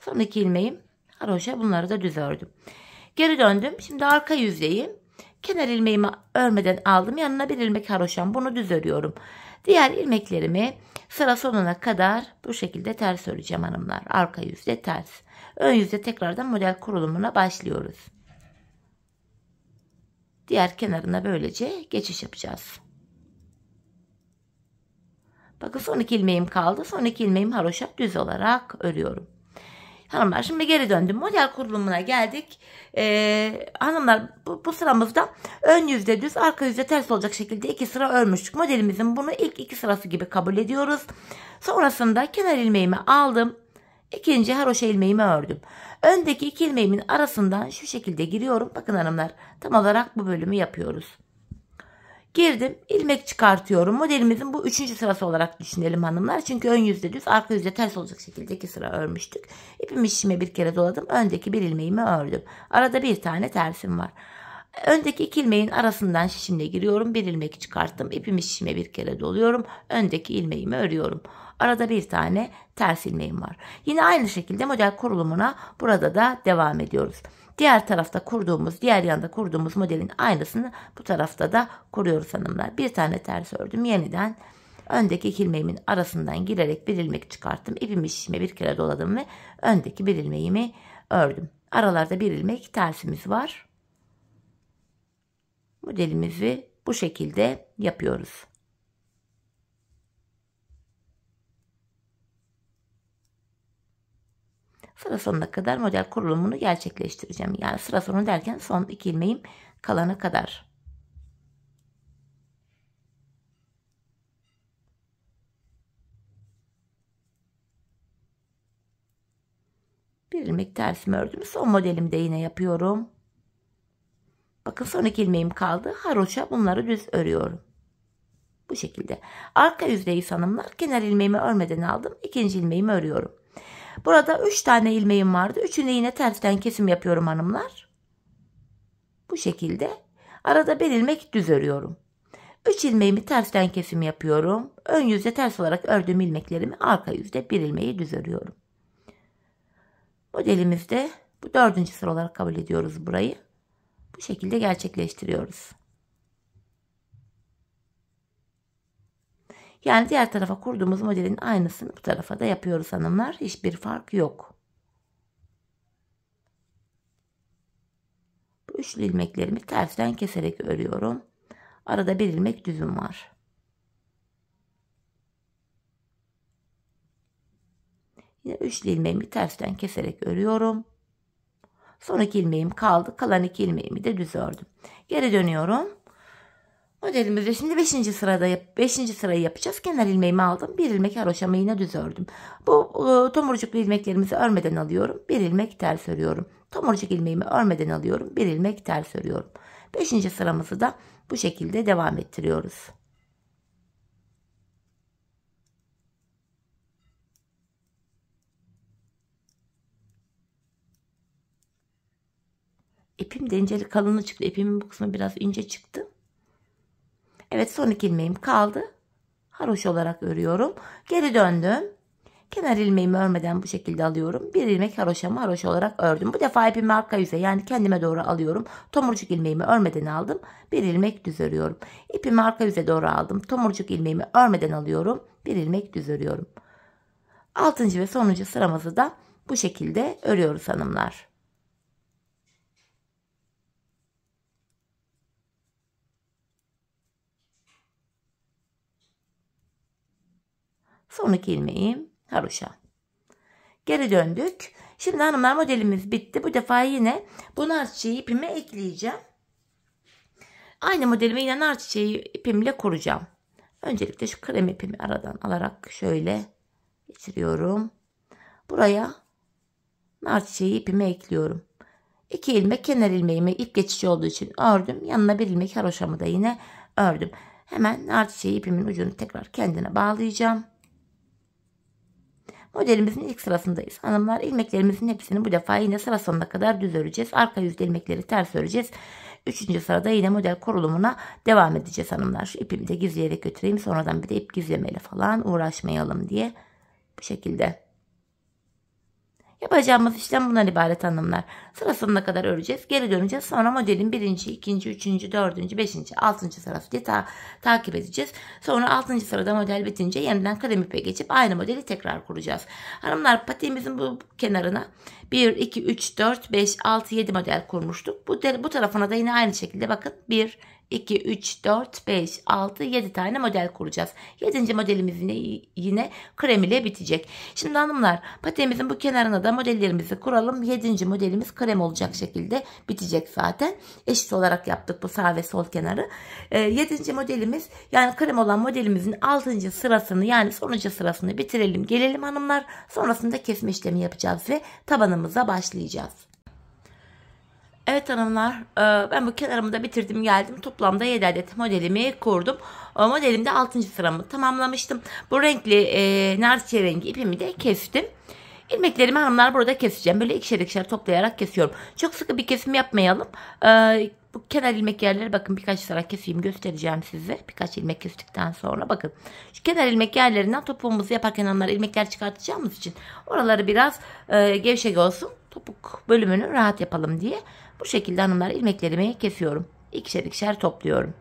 Sonraki ilmeğim haroşa bunları da düz ördüm. Geri döndüm. Şimdi arka yüzdeyim. Kenar ilmeğimi örmeden aldım. Yanına bir ilmek haroşam. Bunu düz örüyorum. Diğer ilmeklerimi sıra sonuna kadar bu şekilde ters öreceğim hanımlar. Arka yüzde ters. Ön yüzde tekrardan model kurulumuna başlıyoruz. Diğer kenarına böylece geçiş yapacağız. Bakın son iki ilmeğim kaldı. Son iki ilmeğim haroşa düz olarak örüyorum. Hanımlar şimdi geri döndüm. Model kurulumuna geldik. Ee, hanımlar bu, bu sıramızda ön yüzde düz arka yüzde ters olacak şekilde iki sıra örmüştük. Modelimizin bunu ilk iki sırası gibi kabul ediyoruz. Sonrasında kenar ilmeğimi aldım. İkinci haroşa ilmeğimi ördüm. Öndeki iki ilmeğimin arasından şu şekilde giriyorum. Bakın hanımlar tam olarak bu bölümü yapıyoruz. Girdim. ilmek çıkartıyorum. Modelimizin bu üçüncü sırası olarak düşünelim hanımlar. Çünkü ön yüzde düz, arka yüzde ters olacak şekilde iki sıra örmüştük. İpimi şişime bir kere doladım. Öndeki bir ilmeğimi ördüm. Arada bir tane tersim var. Öndeki iki ilmeğin arasından şişimle giriyorum. Bir ilmek çıkarttım. ipimi şişime bir kere doluyorum. Öndeki ilmeğimi örüyorum. Arada bir tane ters ilmeğim var. Yine aynı şekilde model kurulumuna burada da devam ediyoruz. Diğer tarafta kurduğumuz, diğer yanda kurduğumuz modelin aynısını bu tarafta da kuruyoruz hanımlar. Bir tane ters ördüm. Yeniden öndeki ilmeğimin arasından girerek bir ilmek çıkarttım. İpimi şişime bir kere doladım ve öndeki bir ilmeğimi ördüm. Aralarda bir ilmek tersimiz var. Modelimizi bu şekilde yapıyoruz. sıra sonuna kadar model kurulumunu gerçekleştireceğim. Yani sıra sonu derken son iki ilmeğim kalanı kadar. Bir ilmek tersimi ördüm. Son modelimde yine yapıyorum. Bakın son iki ilmeğim kaldı. Haroşa bunları düz örüyorum. Bu şekilde. Arka yüzdeyi sanımlar kenar ilmeğimi örmeden aldım. İkinci ilmeğimi örüyorum. Burada 3 tane ilmeğim vardı. Üçünü yine tersten kesim yapıyorum hanımlar. Bu şekilde. Arada bir ilmek düz örüyorum. 3 ilmeğimi tersten kesim yapıyorum. Ön yüzde ters olarak ördüğüm ilmeklerimi arka yüzde bir ilmeği düz örüyorum. Modelimizde bu dördüncü sıra olarak kabul ediyoruz burayı. Bu şekilde gerçekleştiriyoruz. Yani diğer tarafa kurduğumuz modelin aynısını bu tarafa da yapıyoruz hanımlar. Hiçbir fark yok. Bu üçlü ilmeklerimi tersten keserek örüyorum. Arada bir ilmek düzüm var. Yine üçlü ilmeğimi tersten keserek örüyorum. Son iki ilmeğim kaldı. Kalan iki ilmeğimi de düz ördüm. Geri dönüyorum. Modelimizde şimdi 5. sırada 5. sırayı yapacağız. Kenar ilmeğimi aldım. Bir ilmek her haroşama iğne düz ördüm. Bu e, tomurcuklu ilmeklerimizi örmeden alıyorum. Bir ilmek ters örüyorum. Tomurcuk ilmeğimi örmeden alıyorum. Bir ilmek ters örüyorum. 5. sıramızı da bu şekilde devam ettiriyoruz. İpim de incelik kalını çıktı. İpimin bu kısmı biraz ince çıktı. Evet son iki ilmeğim kaldı. Haroş olarak örüyorum. Geri döndüm. Kenar ilmeğimi örmeden bu şekilde alıyorum. Bir ilmek haroşamı haroş olarak ördüm. Bu defa ipimi arka yüze yani kendime doğru alıyorum. Tomurcuk ilmeğimi örmeden aldım. Bir ilmek düz örüyorum. İpimi arka yüze doğru aldım. Tomurcuk ilmeğimi örmeden alıyorum. Bir ilmek düz örüyorum. Altıncı ve sonuncu sıramızı da bu şekilde örüyoruz hanımlar. Sonraki ilmeğim haroşa. Geri döndük. Şimdi hanımlar modelimiz bitti. Bu defa yine bu nar çiçeği ipime ekleyeceğim. Aynı modelimi yine nar çiçeği ipimle kuracağım. Öncelikle şu krem ipimi aradan alarak şöyle geçiriyorum. Buraya nar çiçeği ipimi ekliyorum. İki ilmek kenar ilmeğimi ip geçici olduğu için ördüm. Yanına bir ilmek haroşamı da yine ördüm. Hemen nar çiçeği ipimin ucunu tekrar kendine bağlayacağım. Modelimizin ilk sırasındayız. Hanımlar ilmeklerimizin hepsini bu defa yine sıra sonuna kadar düz öreceğiz. Arka yüzde ilmekleri ters öreceğiz. Üçüncü sırada yine model korulumuna devam edeceğiz hanımlar. Şu ipimi de gizleyerek götüreyim. Sonradan bir de ip gizlemeyle falan uğraşmayalım diye bu şekilde. Yapacağımız işlem bundan ibaret hanımlar. Sıra sonuna kadar öreceğiz. Geri döneceğiz. Sonra modelin birinci, ikinci, üçüncü, dördüncü, beşinci, altıncı sırası diye ta takip edeceğiz. Sonra altıncı sırada model bitince yeniden kalem ipe geçip aynı modeli tekrar kuracağız. Hanımlar patiğimizin bu kenarına 1, 2, 3, 4, 5, 6, 7 model kurmuştuk. Bu, bu tarafına da yine aynı şekilde bakın. 1, 2, 3, 4, 5, 6, 7 tane model kuracağız. 7. modelimiz yine, yine krem ile bitecek. Şimdi hanımlar patemizin bu kenarına da modellerimizi kuralım. 7. modelimiz krem olacak şekilde bitecek zaten. Eşit olarak yaptık bu sağ ve sol kenarı. E, modelimiz yani krem olan modelimizin 6. sırasını yani sonuncu sırasını bitirelim. Gelelim hanımlar. Sonrasında kesme işlemi yapacağız ve tabanımıza başlayacağız. Evet hanımlar e, ben bu kenarımı da bitirdim geldim. Toplamda 7 adet modelimi kurdum. O e, modelimde 6. sıramı tamamlamıştım. Bu renkli e, narçiye rengi ipimi de kestim. ilmeklerimi hanımlar burada keseceğim. Böyle ikişer ikişer toplayarak kesiyorum. Çok sıkı bir kesim yapmayalım. Ee, bu kenar ilmek yerleri bakın birkaç sıra keseyim göstereceğim size. Birkaç ilmek kestikten sonra bakın. Şu kenar ilmek yerlerinden topuğumuzu yaparken hanımlar ilmekler çıkartacağımız için oraları biraz e, gevşek olsun. Topuk bölümünü rahat yapalım diye bu şekilde hanımlar ilmeklerimi kesiyorum. İkişer ikişer topluyorum.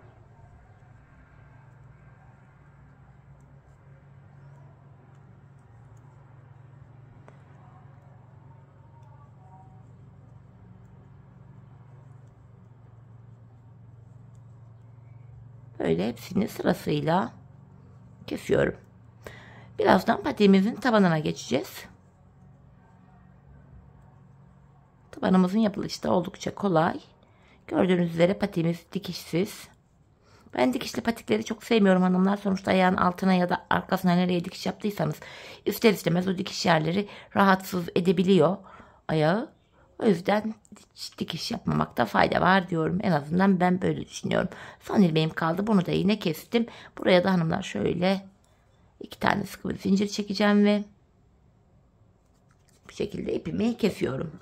Böyle hepsini sırasıyla kesiyorum. Birazdan patiğimizin tabanına geçeceğiz. Tabanımızın yapılışı da oldukça kolay. Gördüğünüz üzere patiğimiz dikişsiz. Ben dikişli patikleri çok sevmiyorum hanımlar. Sonuçta ayağın altına ya da arkasına nereye dikiş yaptıysanız ister istemez o dikiş yerleri rahatsız edebiliyor ayağı. O yüzden dikiş yapmamakta fayda var diyorum. En azından ben böyle düşünüyorum. Son ilmeğim kaldı. Bunu da yine kestim. Buraya da hanımlar şöyle iki tane sıkı bir zincir çekeceğim ve bu şekilde ipimi kesiyorum.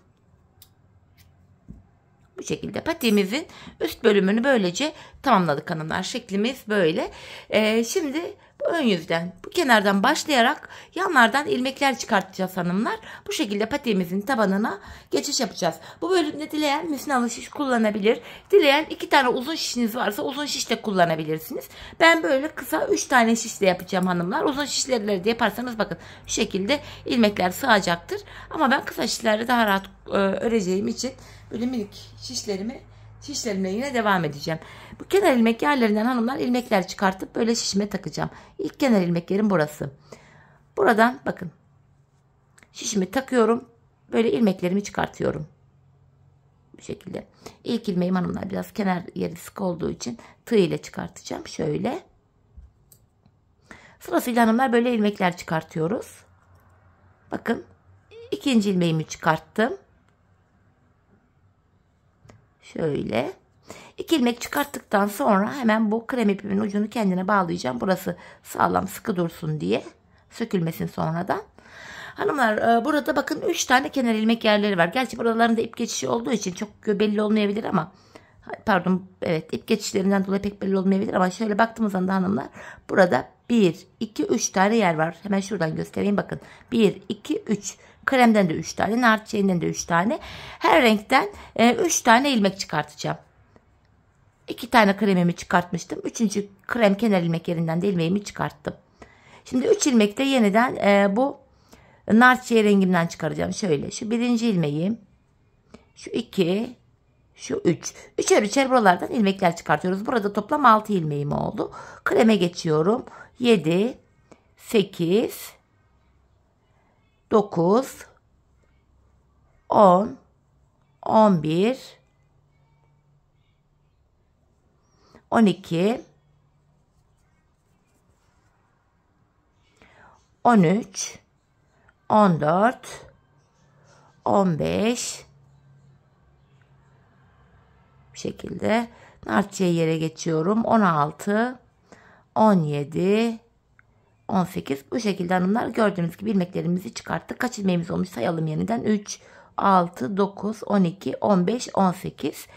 Bu şekilde patiğimizin üst bölümünü böylece tamamladık hanımlar. Şeklimiz böyle. Ee, şimdi Ön yüzden bu kenardan başlayarak yanlardan ilmekler çıkartacağız hanımlar. Bu şekilde patiğimizin tabanına geçiş yapacağız. Bu bölümde dileyen misinalı şiş kullanabilir. Dileyen iki tane uzun şişiniz varsa uzun şiş de kullanabilirsiniz. Ben böyle kısa üç tane şişle yapacağım hanımlar. Uzun şişlerle de yaparsanız bakın şu şekilde ilmekler sığacaktır. Ama ben kısa şişleri daha rahat e, öreceğim için böyle minik şişlerimi şişlerimle yine devam edeceğim. Bu kenar ilmek yerlerinden hanımlar ilmekler çıkartıp böyle şişime takacağım. İlk kenar ilmek yerim burası. Buradan bakın. Şişimi takıyorum. Böyle ilmeklerimi çıkartıyorum. Bu şekilde. İlk ilmeğim hanımlar biraz kenar yeri sık olduğu için tığ ile çıkartacağım. Şöyle. Sırasıyla hanımlar böyle ilmekler çıkartıyoruz. Bakın. ikinci ilmeğimi çıkarttım. Şöyle. İki ilmek çıkarttıktan sonra hemen bu krem ipimin ucunu kendine bağlayacağım. Burası sağlam sıkı dursun diye. Sökülmesin sonradan. Hanımlar e, burada bakın 3 tane kenar ilmek yerleri var. Gerçi buralarında ip geçişi olduğu için çok belli olmayabilir ama pardon evet ip geçişlerinden dolayı pek belli olmayabilir ama şöyle baktığımız anda hanımlar burada 1, 2, 3 tane yer var. Hemen şuradan göstereyim bakın. 1, 2, 3. Kremden de 3 tane, nar çiçeğinden de 3 tane. Her renkten 3 e, tane ilmek çıkartacağım. 2 tane kremimi çıkartmıştım. 3. krem kenar ilmek yerinden de ilmeğimi çıkarttım. Şimdi 3 ilmekte yeniden e, bu nar çiçeği rengimden çıkaracağım. Şöyle şu birinci ilmeği, Şu 2, şu 3. Üç. Üçer üçer buralardan ilmekler çıkartıyoruz. Burada toplam 6 ilmeğim oldu. Kreme geçiyorum. 7, 8, 9 10 11 12 13 14 15 bu şekilde nartçıya yere geçiyorum 16 17 18. Bu şekilde hanımlar gördüğünüz gibi ilmeklerimizi çıkarttık. Kaç ilmeğimiz olmuş sayalım yeniden. 3, 6, 9, 12, 15, 18.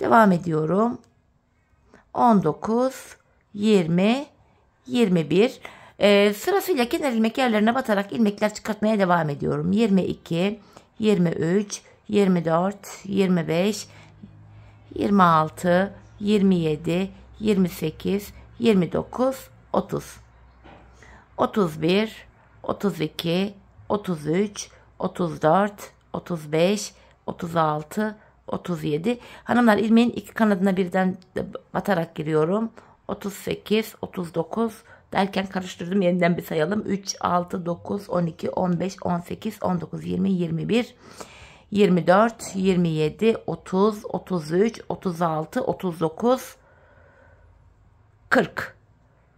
Devam ediyorum. 19, 20, 21. Ee, sırasıyla kenar ilmek yerlerine batarak ilmekler çıkartmaya devam ediyorum. 22, 23, 24, 25, 26, 27, 28, 29, 30. 31, 32, 33, 34, 35, 36, 37. Hanımlar ilmeğin iki kanadına birden batarak giriyorum. 38, 39 derken karıştırdım. Yeniden bir sayalım. 3, 6, 9, 12, 15, 18, 19, 20, 21, 24, 27, 30, 33, 36, 39, 40,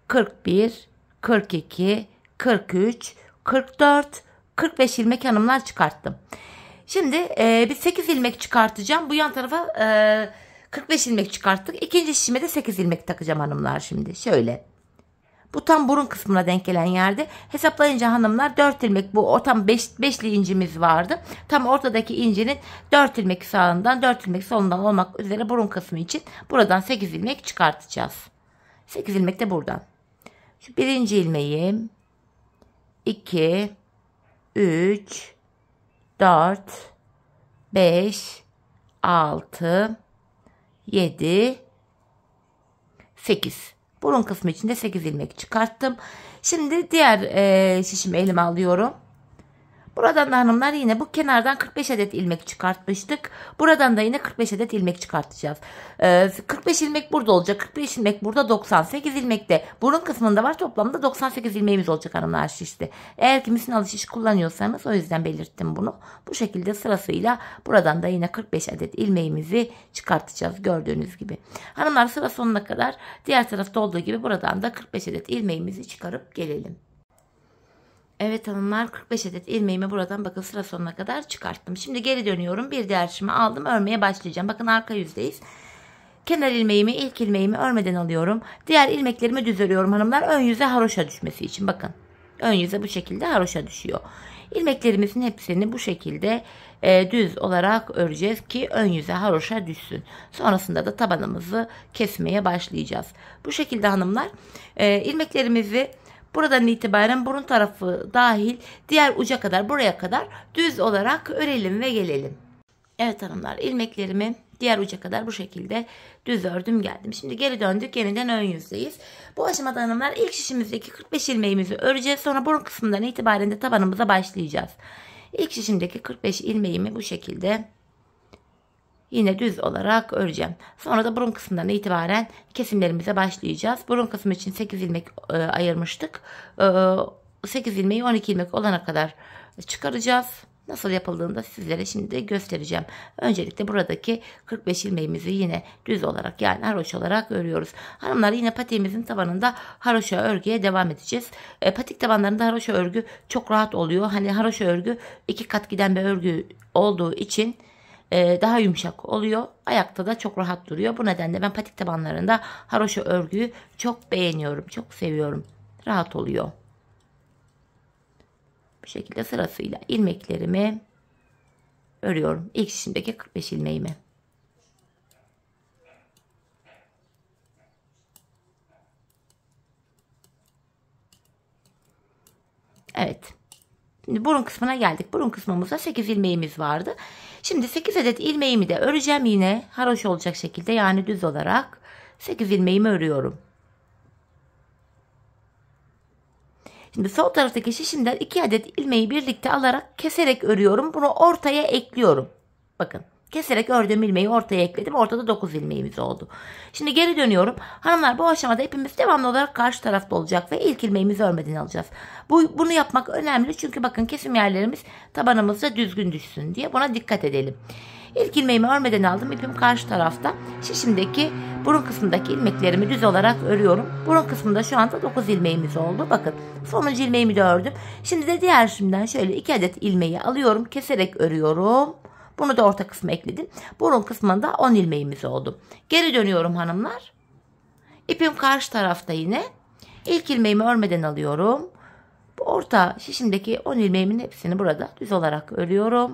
41, 42, 43, 44, 45 ilmek hanımlar çıkarttım. Şimdi e, bir 8 ilmek çıkartacağım. Bu yan tarafa e, 45 ilmek çıkarttık. İkinci şişime de 8 ilmek takacağım hanımlar şimdi. Şöyle. Bu tam burun kısmına denk gelen yerde. Hesaplayınca hanımlar 4 ilmek bu o tam 5 beş, incimiz vardı. Tam ortadaki incinin 4 ilmek sağından 4 ilmek solundan olmak üzere burun kısmı için buradan 8 ilmek çıkartacağız. 8 ilmek de buradan birinci ilmeğim 2 3 4 5 6 7 8 burun kısmı içinde 8 ilmek çıkarttım. Şimdi diğer e, şişimi elime alıyorum. Buradan da hanımlar yine bu kenardan 45 adet ilmek çıkartmıştık. Buradan da yine 45 adet ilmek çıkartacağız. Ee, 45 ilmek burada olacak. 45 ilmek burada 98 ilmek de burun kısmında var. Toplamda 98 ilmeğimiz olacak hanımlar şişte. Eğer kimisin misinalı kullanıyorsanız o yüzden belirttim bunu. Bu şekilde sırasıyla buradan da yine 45 adet ilmeğimizi çıkartacağız gördüğünüz gibi. Hanımlar sıra sonuna kadar diğer tarafta olduğu gibi buradan da 45 adet ilmeğimizi çıkarıp gelelim. Evet hanımlar 45 adet ilmeğimi buradan bakın sıra sonuna kadar çıkarttım. Şimdi geri dönüyorum. Bir diğer şişimi aldım. Örmeye başlayacağım. Bakın arka yüzdeyiz. Kenar ilmeğimi ilk ilmeğimi örmeden alıyorum. Diğer ilmeklerimi düz örüyorum hanımlar. Ön yüze haroşa düşmesi için bakın. Ön yüze bu şekilde haroşa düşüyor. İlmeklerimizin hepsini bu şekilde e, düz olarak öreceğiz ki ön yüze haroşa düşsün. Sonrasında da tabanımızı kesmeye başlayacağız. Bu şekilde hanımlar e, ilmeklerimizi Buradan itibaren burun tarafı dahil diğer uca kadar buraya kadar düz olarak örelim ve gelelim. Evet hanımlar ilmeklerimi diğer uca kadar bu şekilde düz ördüm geldim. Şimdi geri döndük yeniden ön yüzdeyiz. Bu aşamada hanımlar ilk şişimizdeki 45 ilmeğimizi öreceğiz. Sonra burun kısmından itibaren de tabanımıza başlayacağız. İlk şişimdeki 45 ilmeğimi bu şekilde yine düz olarak öreceğim. Sonra da burun kısmından itibaren kesimlerimize başlayacağız. Burun kısmı için 8 ilmek e, ayırmıştık. E, 8 ilmeği 12 ilmek olana kadar çıkaracağız. Nasıl yapıldığını da sizlere şimdi göstereceğim. Öncelikle buradaki 45 ilmeğimizi yine düz olarak yani haroş olarak örüyoruz. Hanımlar yine patiğimizin tabanında haroşa örgüye devam edeceğiz. E, patik tabanlarında haroşa örgü çok rahat oluyor. Hani haroşa örgü iki kat giden bir örgü olduğu için e, daha yumuşak oluyor. Ayakta da çok rahat duruyor. Bu nedenle ben patik tabanlarında haroşa örgüyü çok beğeniyorum. Çok seviyorum. Rahat oluyor. Bu şekilde sırasıyla ilmeklerimi örüyorum. İlk şimdiki 45 ilmeğimi. Evet. Şimdi burun kısmına geldik. Burun kısmımızda 8 ilmeğimiz vardı. Şimdi 8 adet ilmeğimi de öreceğim yine haroş olacak şekilde yani düz olarak 8 ilmeğimi örüyorum. Şimdi sol taraftaki şişimden 2 adet ilmeği birlikte alarak keserek örüyorum. Bunu ortaya ekliyorum. Bakın. Keserek ördüğüm ilmeği ortaya ekledim. Ortada 9 ilmeğimiz oldu. Şimdi geri dönüyorum. Hanımlar bu aşamada ipimiz devamlı olarak karşı tarafta olacak ve ilk ilmeğimizi örmeden alacağız. Bu, bunu yapmak önemli çünkü bakın kesim yerlerimiz tabanımızda düzgün düşsün diye buna dikkat edelim. İlk ilmeğimi örmeden aldım. İpim karşı tarafta. Şişimdeki burun kısmındaki ilmeklerimi düz olarak örüyorum. Burun kısmında şu anda 9 ilmeğimiz oldu. Bakın sonuncu ilmeğimi de ördüm. Şimdi de diğer şimdiden şöyle 2 adet ilmeği alıyorum. Keserek örüyorum. Bunu da orta kısmı ekledim. Burun kısmında 10 ilmeğimiz oldu. Geri dönüyorum hanımlar. İpim karşı tarafta yine. İlk ilmeğimi örmeden alıyorum. Bu orta şişimdeki 10 ilmeğimin hepsini burada düz olarak örüyorum.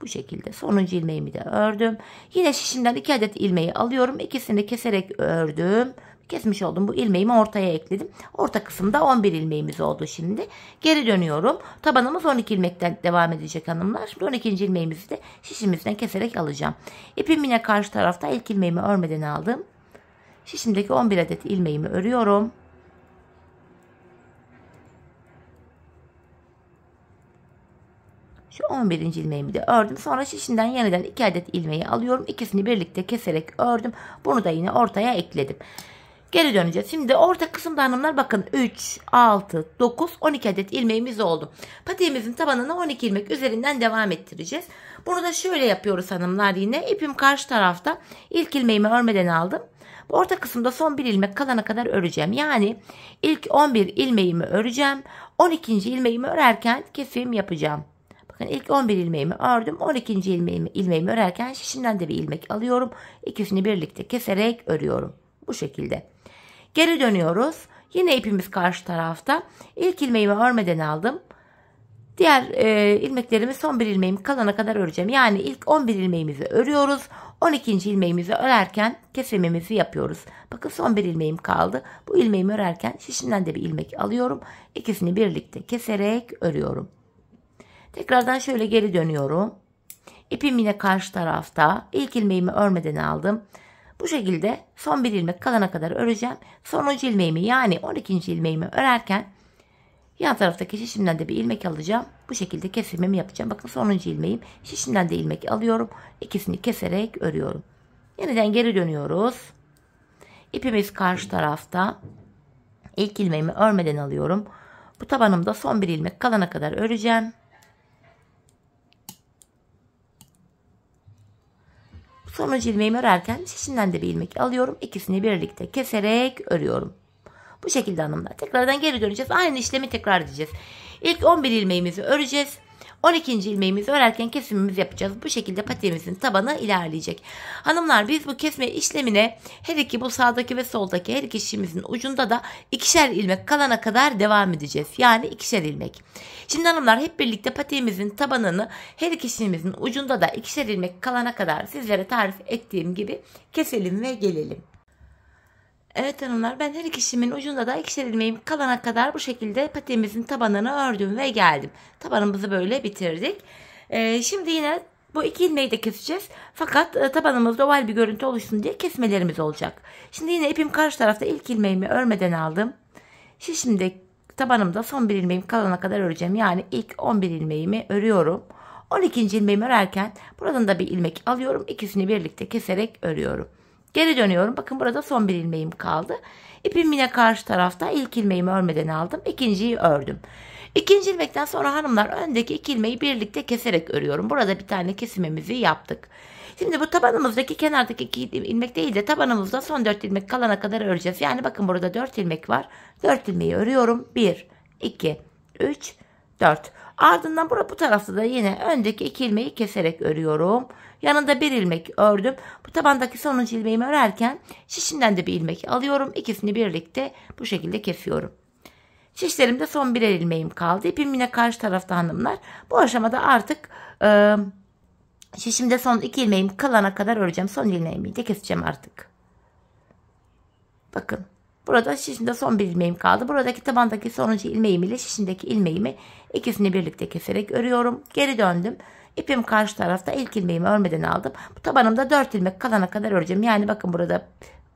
Bu şekilde sonuncu ilmeğimi de ördüm. Yine şişimden 2 adet ilmeği alıyorum. İkisini keserek ördüm kesmiş oldum. Bu ilmeğimi ortaya ekledim. Orta kısımda 11 ilmeğimiz oldu şimdi. Geri dönüyorum. Tabanımız 12 ilmekten devam edecek hanımlar. şimdi 12. ilmeğimizi de şişimizden keserek alacağım. İpim yine karşı tarafta ilk ilmeğimi örmeden aldım. Şişimdeki 11 adet ilmeğimi örüyorum. Şu 11. ilmeğimi de ördüm. Sonra şişinden yeniden 2 adet ilmeği alıyorum. İkisini birlikte keserek ördüm. Bunu da yine ortaya ekledim. Geri döneceğiz. Şimdi orta kısımda hanımlar bakın 3, 6, 9, 12 adet ilmeğimiz oldu. Patiğimizin tabanını 12 ilmek üzerinden devam ettireceğiz. Bunu da şöyle yapıyoruz hanımlar yine. İpim karşı tarafta. İlk ilmeğimi örmeden aldım. Orta kısımda son bir ilmek kalana kadar öreceğim. Yani ilk 11 ilmeğimi öreceğim. 12. ilmeğimi örerken kesim yapacağım. Bakın ilk 11 ilmeğimi ördüm. 12. ilmeğimi, ilmeğimi örerken şişinden de bir ilmek alıyorum. İkisini birlikte keserek örüyorum. Bu şekilde. Geri dönüyoruz. Yine ipimiz karşı tarafta. İlk ilmeğimi örmeden aldım. Diğer e, ilmeklerimi son bir ilmeğim kalana kadar öreceğim. Yani ilk 11 ilmeğimizi örüyoruz. 12. ilmeğimizi örerken kesimimizi yapıyoruz. Bakın son bir ilmeğim kaldı. Bu ilmeğimi örerken şişinden de bir ilmek alıyorum. İkisini birlikte keserek örüyorum. Tekrardan şöyle geri dönüyorum. İpim yine karşı tarafta. İlk ilmeğimi örmeden aldım. Bu şekilde son bir ilmek kalana kadar öreceğim. Sonuncu ilmeğimi yani 12. ilmeğimi örerken yan taraftaki şişimden de bir ilmek alacağım. Bu şekilde kesimimi yapacağım. Bakın sonuncu ilmeğim. Şişimden de ilmek alıyorum. İkisini keserek örüyorum. Yeniden geri dönüyoruz. İpimiz karşı tarafta. İlk ilmeğimi örmeden alıyorum. Bu tabanımda son bir ilmek kalana kadar öreceğim. Sonucu ilmeğimi örerken şişinden de bir ilmek alıyorum. İkisini birlikte keserek örüyorum. Bu şekilde hanımlar. Tekrardan geri döneceğiz. Aynı işlemi tekrar edeceğiz. İlk 11 ilmeğimizi öreceğiz. 12. ilmeğimizi örerken kesimimizi yapacağız. Bu şekilde patiğimizin tabanı ilerleyecek. Hanımlar biz bu kesme işlemine her iki bu sağdaki ve soldaki her iki şişimizin ucunda da ikişer ilmek kalana kadar devam edeceğiz. Yani ikişer ilmek. Şimdi hanımlar hep birlikte patiğimizin tabanını her iki şişimizin ucunda da ikişer ilmek kalana kadar sizlere tarif ettiğim gibi keselim ve gelelim. Evet hanımlar ben her iki şişimin ucunda da ikişer ilmeğim kalana kadar bu şekilde patiğimizin tabanını ördüm ve geldim. Tabanımızı böyle bitirdik. Ee, şimdi yine bu iki ilmeği de keseceğiz. Fakat e, tabanımızda oval bir görüntü oluşsun diye kesmelerimiz olacak. Şimdi yine ipim karşı tarafta ilk ilmeğimi örmeden aldım. Şişimde tabanımda son bir ilmeğim kalana kadar öreceğim. Yani ilk 11 ilmeğimi örüyorum. 12. ilmeğimi örerken buradan da bir ilmek alıyorum. İkisini birlikte keserek örüyorum. Geri dönüyorum. Bakın burada son bir ilmeğim kaldı. İpim yine karşı tarafta. İlk ilmeğimi örmeden aldım. İkinciyi ördüm. İkinci ilmekten sonra hanımlar öndeki iki ilmeği birlikte keserek örüyorum. Burada bir tane kesimimizi yaptık. Şimdi bu tabanımızdaki kenardaki iki ilmek değil de tabanımızda son dört ilmek kalana kadar öreceğiz. Yani bakın burada dört ilmek var. Dört ilmeği örüyorum. Bir, iki, üç, dört. Ardından burada bu tarafta da yine öndeki iki ilmeği keserek örüyorum. Yanında bir ilmek ördüm. Bu tabandaki sonuncu ilmeğimi örerken şişimden de bir ilmek alıyorum. İkisini birlikte bu şekilde kesiyorum. Şişlerimde son birer ilmeğim kaldı. İpim yine karşı tarafta hanımlar. Bu aşamada artık e, şişimde son iki ilmeğim kalana kadar öreceğim. Son ilmeğimi de keseceğim artık. Bakın. Burada şişimde son bir ilmeğim kaldı. Buradaki tabandaki sonuncu ilmeğim ile şişimdeki ilmeğimi ikisini birlikte keserek örüyorum. Geri döndüm. İpim karşı tarafta ilk ilmeğimi örmeden aldım. Bu tabanımda 4 ilmek kalana kadar öreceğim. Yani bakın burada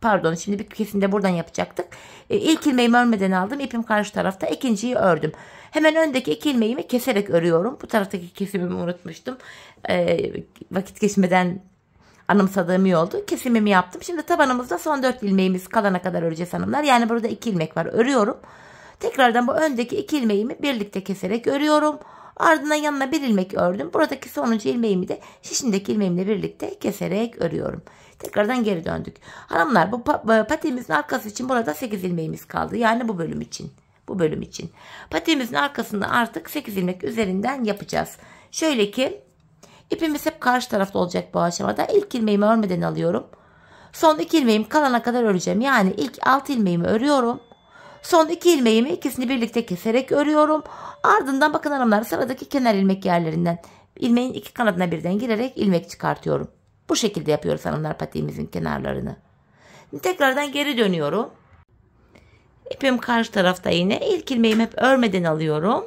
pardon şimdi bir kesimde buradan yapacaktık. E, ilk ilmeğimi örmeden aldım. İpim karşı tarafta. ikinciyi ördüm. Hemen öndeki iki ilmeğimi keserek örüyorum. Bu taraftaki kesimimi unutmuştum. E, vakit geçmeden anımsadığım iyi oldu. Kesimimi yaptım. Şimdi tabanımızda son 4 ilmeğimiz kalana kadar öreceğiz hanımlar. Yani burada 2 ilmek var. Örüyorum. Tekrardan bu öndeki 2 ilmeğimi birlikte keserek örüyorum. Ardından yanına bir ilmek ördüm. Buradaki sonuncu ilmeğimi de şişindeki ilmeğimle birlikte keserek örüyorum. Tekrardan geri döndük. Hanımlar bu e, patiğimizin arkası için burada 8 ilmeğimiz kaldı. Yani bu bölüm için. Bu bölüm için. Patiğimizin arkasını artık 8 ilmek üzerinden yapacağız. Şöyle ki ipimiz hep karşı tarafta olacak bu aşamada. İlk ilmeğimi örmeden alıyorum. Son 2 ilmeğim kalana kadar öreceğim. Yani ilk 6 ilmeğimi örüyorum. Son iki ilmeğimi ikisini birlikte keserek örüyorum. Ardından bakın hanımlar sıradaki kenar ilmek yerlerinden ilmeğin iki kanadına birden girerek ilmek çıkartıyorum. Bu şekilde yapıyoruz hanımlar patiğimizin kenarlarını. Tekrardan geri dönüyorum. İpim karşı tarafta yine. ilk ilmeğimi hep örmeden alıyorum.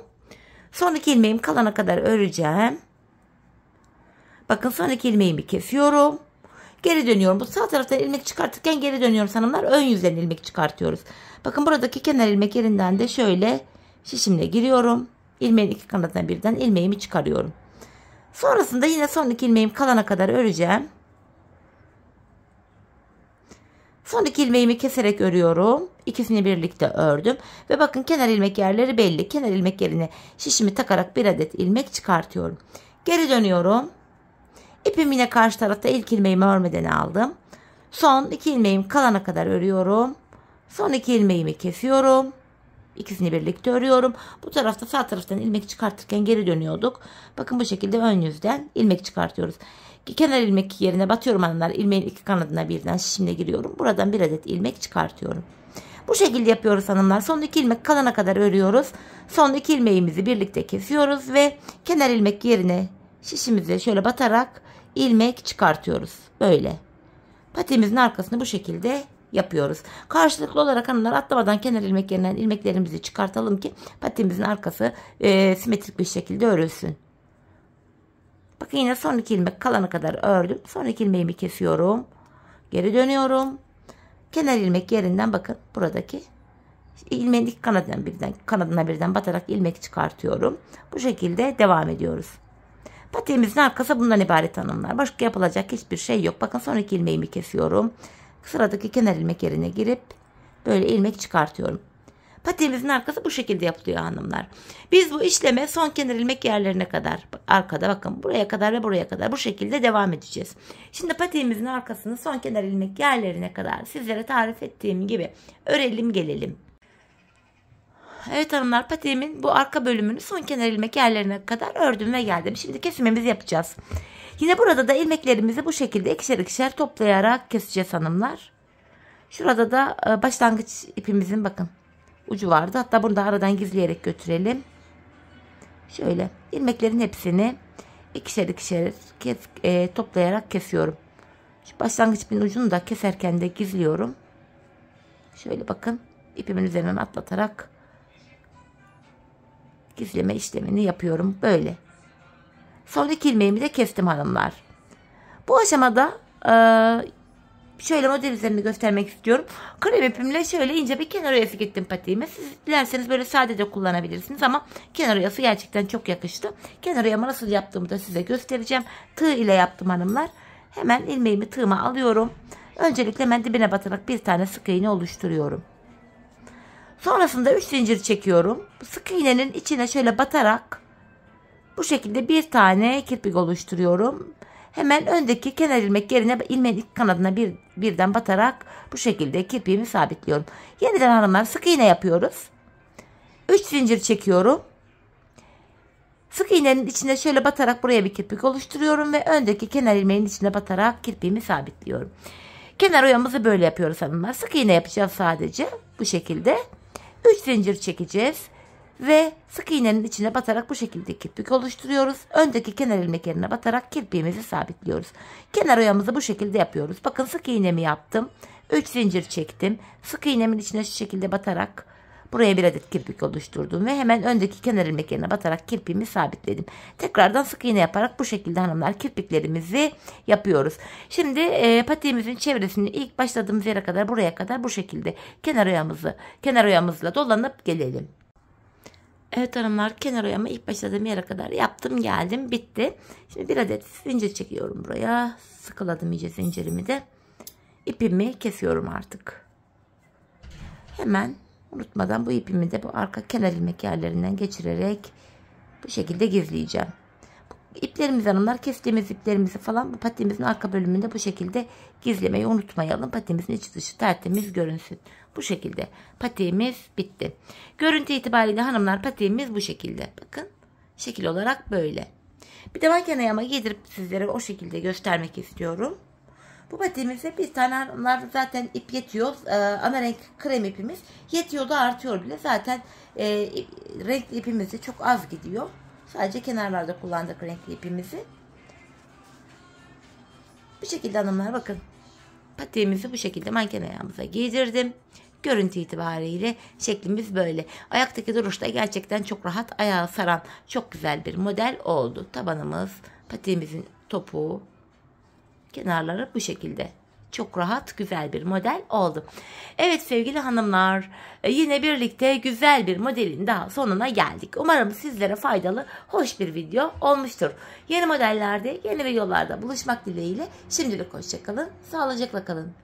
Son iki ilmeğim kalana kadar öreceğim. Bakın son iki ilmeğimi kesiyorum. Geri dönüyorum. Bu sağ taraftan ilmek çıkartırken geri dönüyorum sanımlar. Ön yüzden ilmek çıkartıyoruz. Bakın buradaki kenar ilmek yerinden de şöyle şişimle giriyorum. İlmeğin iki kanadına birden ilmeğimi çıkarıyorum. Sonrasında yine son iki ilmeğim kalana kadar öreceğim. Son iki ilmeğimi keserek örüyorum. İkisini birlikte ördüm. Ve bakın kenar ilmek yerleri belli. Kenar ilmek yerine şişimi takarak bir adet ilmek çıkartıyorum. Geri dönüyorum. İpim yine karşı tarafta ilk ilmeğimi örmeden aldım. Son iki ilmeğim kalana kadar örüyorum. Son iki ilmeğimi kesiyorum. İkisini birlikte örüyorum. Bu tarafta sağ taraftan ilmek çıkartırken geri dönüyorduk. Bakın bu şekilde ön yüzden ilmek çıkartıyoruz. Kenar ilmek yerine batıyorum hanımlar. İlmeğin iki kanadına birden şişimle giriyorum. Buradan bir adet ilmek çıkartıyorum. Bu şekilde yapıyoruz hanımlar. Son iki ilmek kalana kadar örüyoruz. Son iki ilmeğimizi birlikte kesiyoruz ve kenar ilmek yerine şişimizi şöyle batarak ilmek çıkartıyoruz. Böyle. Patemizin arkasını bu şekilde yapıyoruz. Karşılıklı olarak hanımlar atlamadan kenar ilmek yerinden ilmeklerimizi çıkartalım ki patemizin arkası e, simetrik bir şekilde örülsün. Bakın yine son iki ilmek kalana kadar ördüm. Son iki ilmeğimi kesiyorum. Geri dönüyorum. Kenar ilmek yerinden bakın buradaki ilmeğin iki kanadından birden kanadına birden batarak ilmek çıkartıyorum. Bu şekilde devam ediyoruz. Patiğimizin arkası bundan ibaret hanımlar. Başka yapılacak hiçbir şey yok. Bakın sonraki ilmeğimi kesiyorum. Sıradaki kenar ilmek yerine girip böyle ilmek çıkartıyorum. Patiğimizin arkası bu şekilde yapılıyor hanımlar. Biz bu işleme son kenar ilmek yerlerine kadar arkada bakın buraya kadar ve buraya kadar bu şekilde devam edeceğiz. Şimdi patiğimizin arkasını son kenar ilmek yerlerine kadar sizlere tarif ettiğim gibi örelim gelelim. Evet hanımlar patiğimin bu arka bölümünü son kenar ilmek yerlerine kadar ördüm ve geldim. Şimdi kesimimizi yapacağız. Yine burada da ilmeklerimizi bu şekilde ikişer ikişer toplayarak keseceğiz hanımlar. Şurada da e, başlangıç ipimizin bakın ucu vardı. Hatta bunu da aradan gizleyerek götürelim. Şöyle ilmeklerin hepsini ikişer ikişer kes, e, toplayarak kesiyorum. Şu başlangıç ipin ucunu da keserken de gizliyorum. Şöyle bakın ipimin üzerinden atlatarak Küfleme işlemini yapıyorum böyle. Sonraki ilmeğimi de kestim hanımlar. Bu aşamada e, şöyle model üzerinde göstermek istiyorum. Krem ipimle şöyle ince bir kenar oyası gittim patiğime. Siz dilerseniz böyle sadece kullanabilirsiniz ama kenar oyası gerçekten çok yakıştı. Kenar oyamı nasıl yaptığımı da size göstereceğim. Tığ ile yaptım hanımlar. Hemen ilmeğimi tığıma alıyorum. Öncelikle hemen dibine batarak bir tane sık iğne oluşturuyorum. Sonrasında 3 zincir çekiyorum. Sık iğnenin içine şöyle batarak bu şekilde bir tane kirpik oluşturuyorum. Hemen öndeki kenar ilmek yerine ilmeğin ilk kanadına bir, birden batarak bu şekilde kirpiğimi sabitliyorum. Yeniden hanımlar sık iğne yapıyoruz. 3 zincir çekiyorum. Sık iğnenin içine şöyle batarak buraya bir kirpik oluşturuyorum ve öndeki kenar ilmeğin içine batarak kirpiğimi sabitliyorum. Kenar oyamızı böyle yapıyoruz hanımlar. Sık iğne yapacağız sadece bu şekilde. 3 zincir çekeceğiz ve sık iğnenin içine batarak bu şekilde kirpik oluşturuyoruz. Öndeki kenar ilmek yerine batarak kirpiğimizi sabitliyoruz. Kenar oyamızı bu şekilde yapıyoruz. Bakın sık iğnemi yaptım. 3 zincir çektim. Sık iğnemin içine şu şekilde batarak Buraya bir adet kirpik oluşturdum ve hemen öndeki kenar ilmek yerine batarak kirpiğimi sabitledim. Tekrardan sık iğne yaparak bu şekilde hanımlar kirpiklerimizi yapıyoruz. Şimdi e, patiğimizin çevresini ilk başladığımız yere kadar buraya kadar bu şekilde kenar oyamızı kenar oyamızla dolanıp gelelim. Evet hanımlar kenar oyamı ilk başladığım yere kadar yaptım geldim bitti. Şimdi bir adet zincir çekiyorum buraya. Sıkıladım iyice zincirimi de. İpimi kesiyorum artık. Hemen Unutmadan bu ipimi de bu arka kenar ilmek yerlerinden geçirerek bu şekilde gizleyeceğim. İplerimiz hanımlar kestiğimiz iplerimizi falan bu patiğimizin arka bölümünde bu şekilde gizlemeyi unutmayalım. Patiğimizin içi dışı tertemiz görünsün. Bu şekilde patiğimiz bitti. Görüntü itibariyle hanımlar patiğimiz bu şekilde. Bakın şekil olarak böyle. Bir de manken ayağıma giydirip sizlere o şekilde göstermek istiyorum. Bu patiğimizde bir tane onlar zaten ip yetiyor. E, ana renk krem ipimiz yetiyor da artıyor bile. Zaten e, ip, renkli ipimizi çok az gidiyor. Sadece kenarlarda kullandık renkli ipimizi. Bu şekilde hanımlar bakın. Patiğimizi bu şekilde manken ayağımıza giydirdim. Görüntü itibariyle şeklimiz böyle. Ayaktaki duruşta gerçekten çok rahat ayağı saran çok güzel bir model oldu. Tabanımız, patiğimizin topuğu, Kenarları bu şekilde. Çok rahat güzel bir model oldu. Evet sevgili hanımlar e, yine birlikte güzel bir modelin daha sonuna geldik. Umarım sizlere faydalı hoş bir video olmuştur. Yeni modellerde yeni videolarda buluşmak dileğiyle şimdilik hoşçakalın sağlıcakla kalın.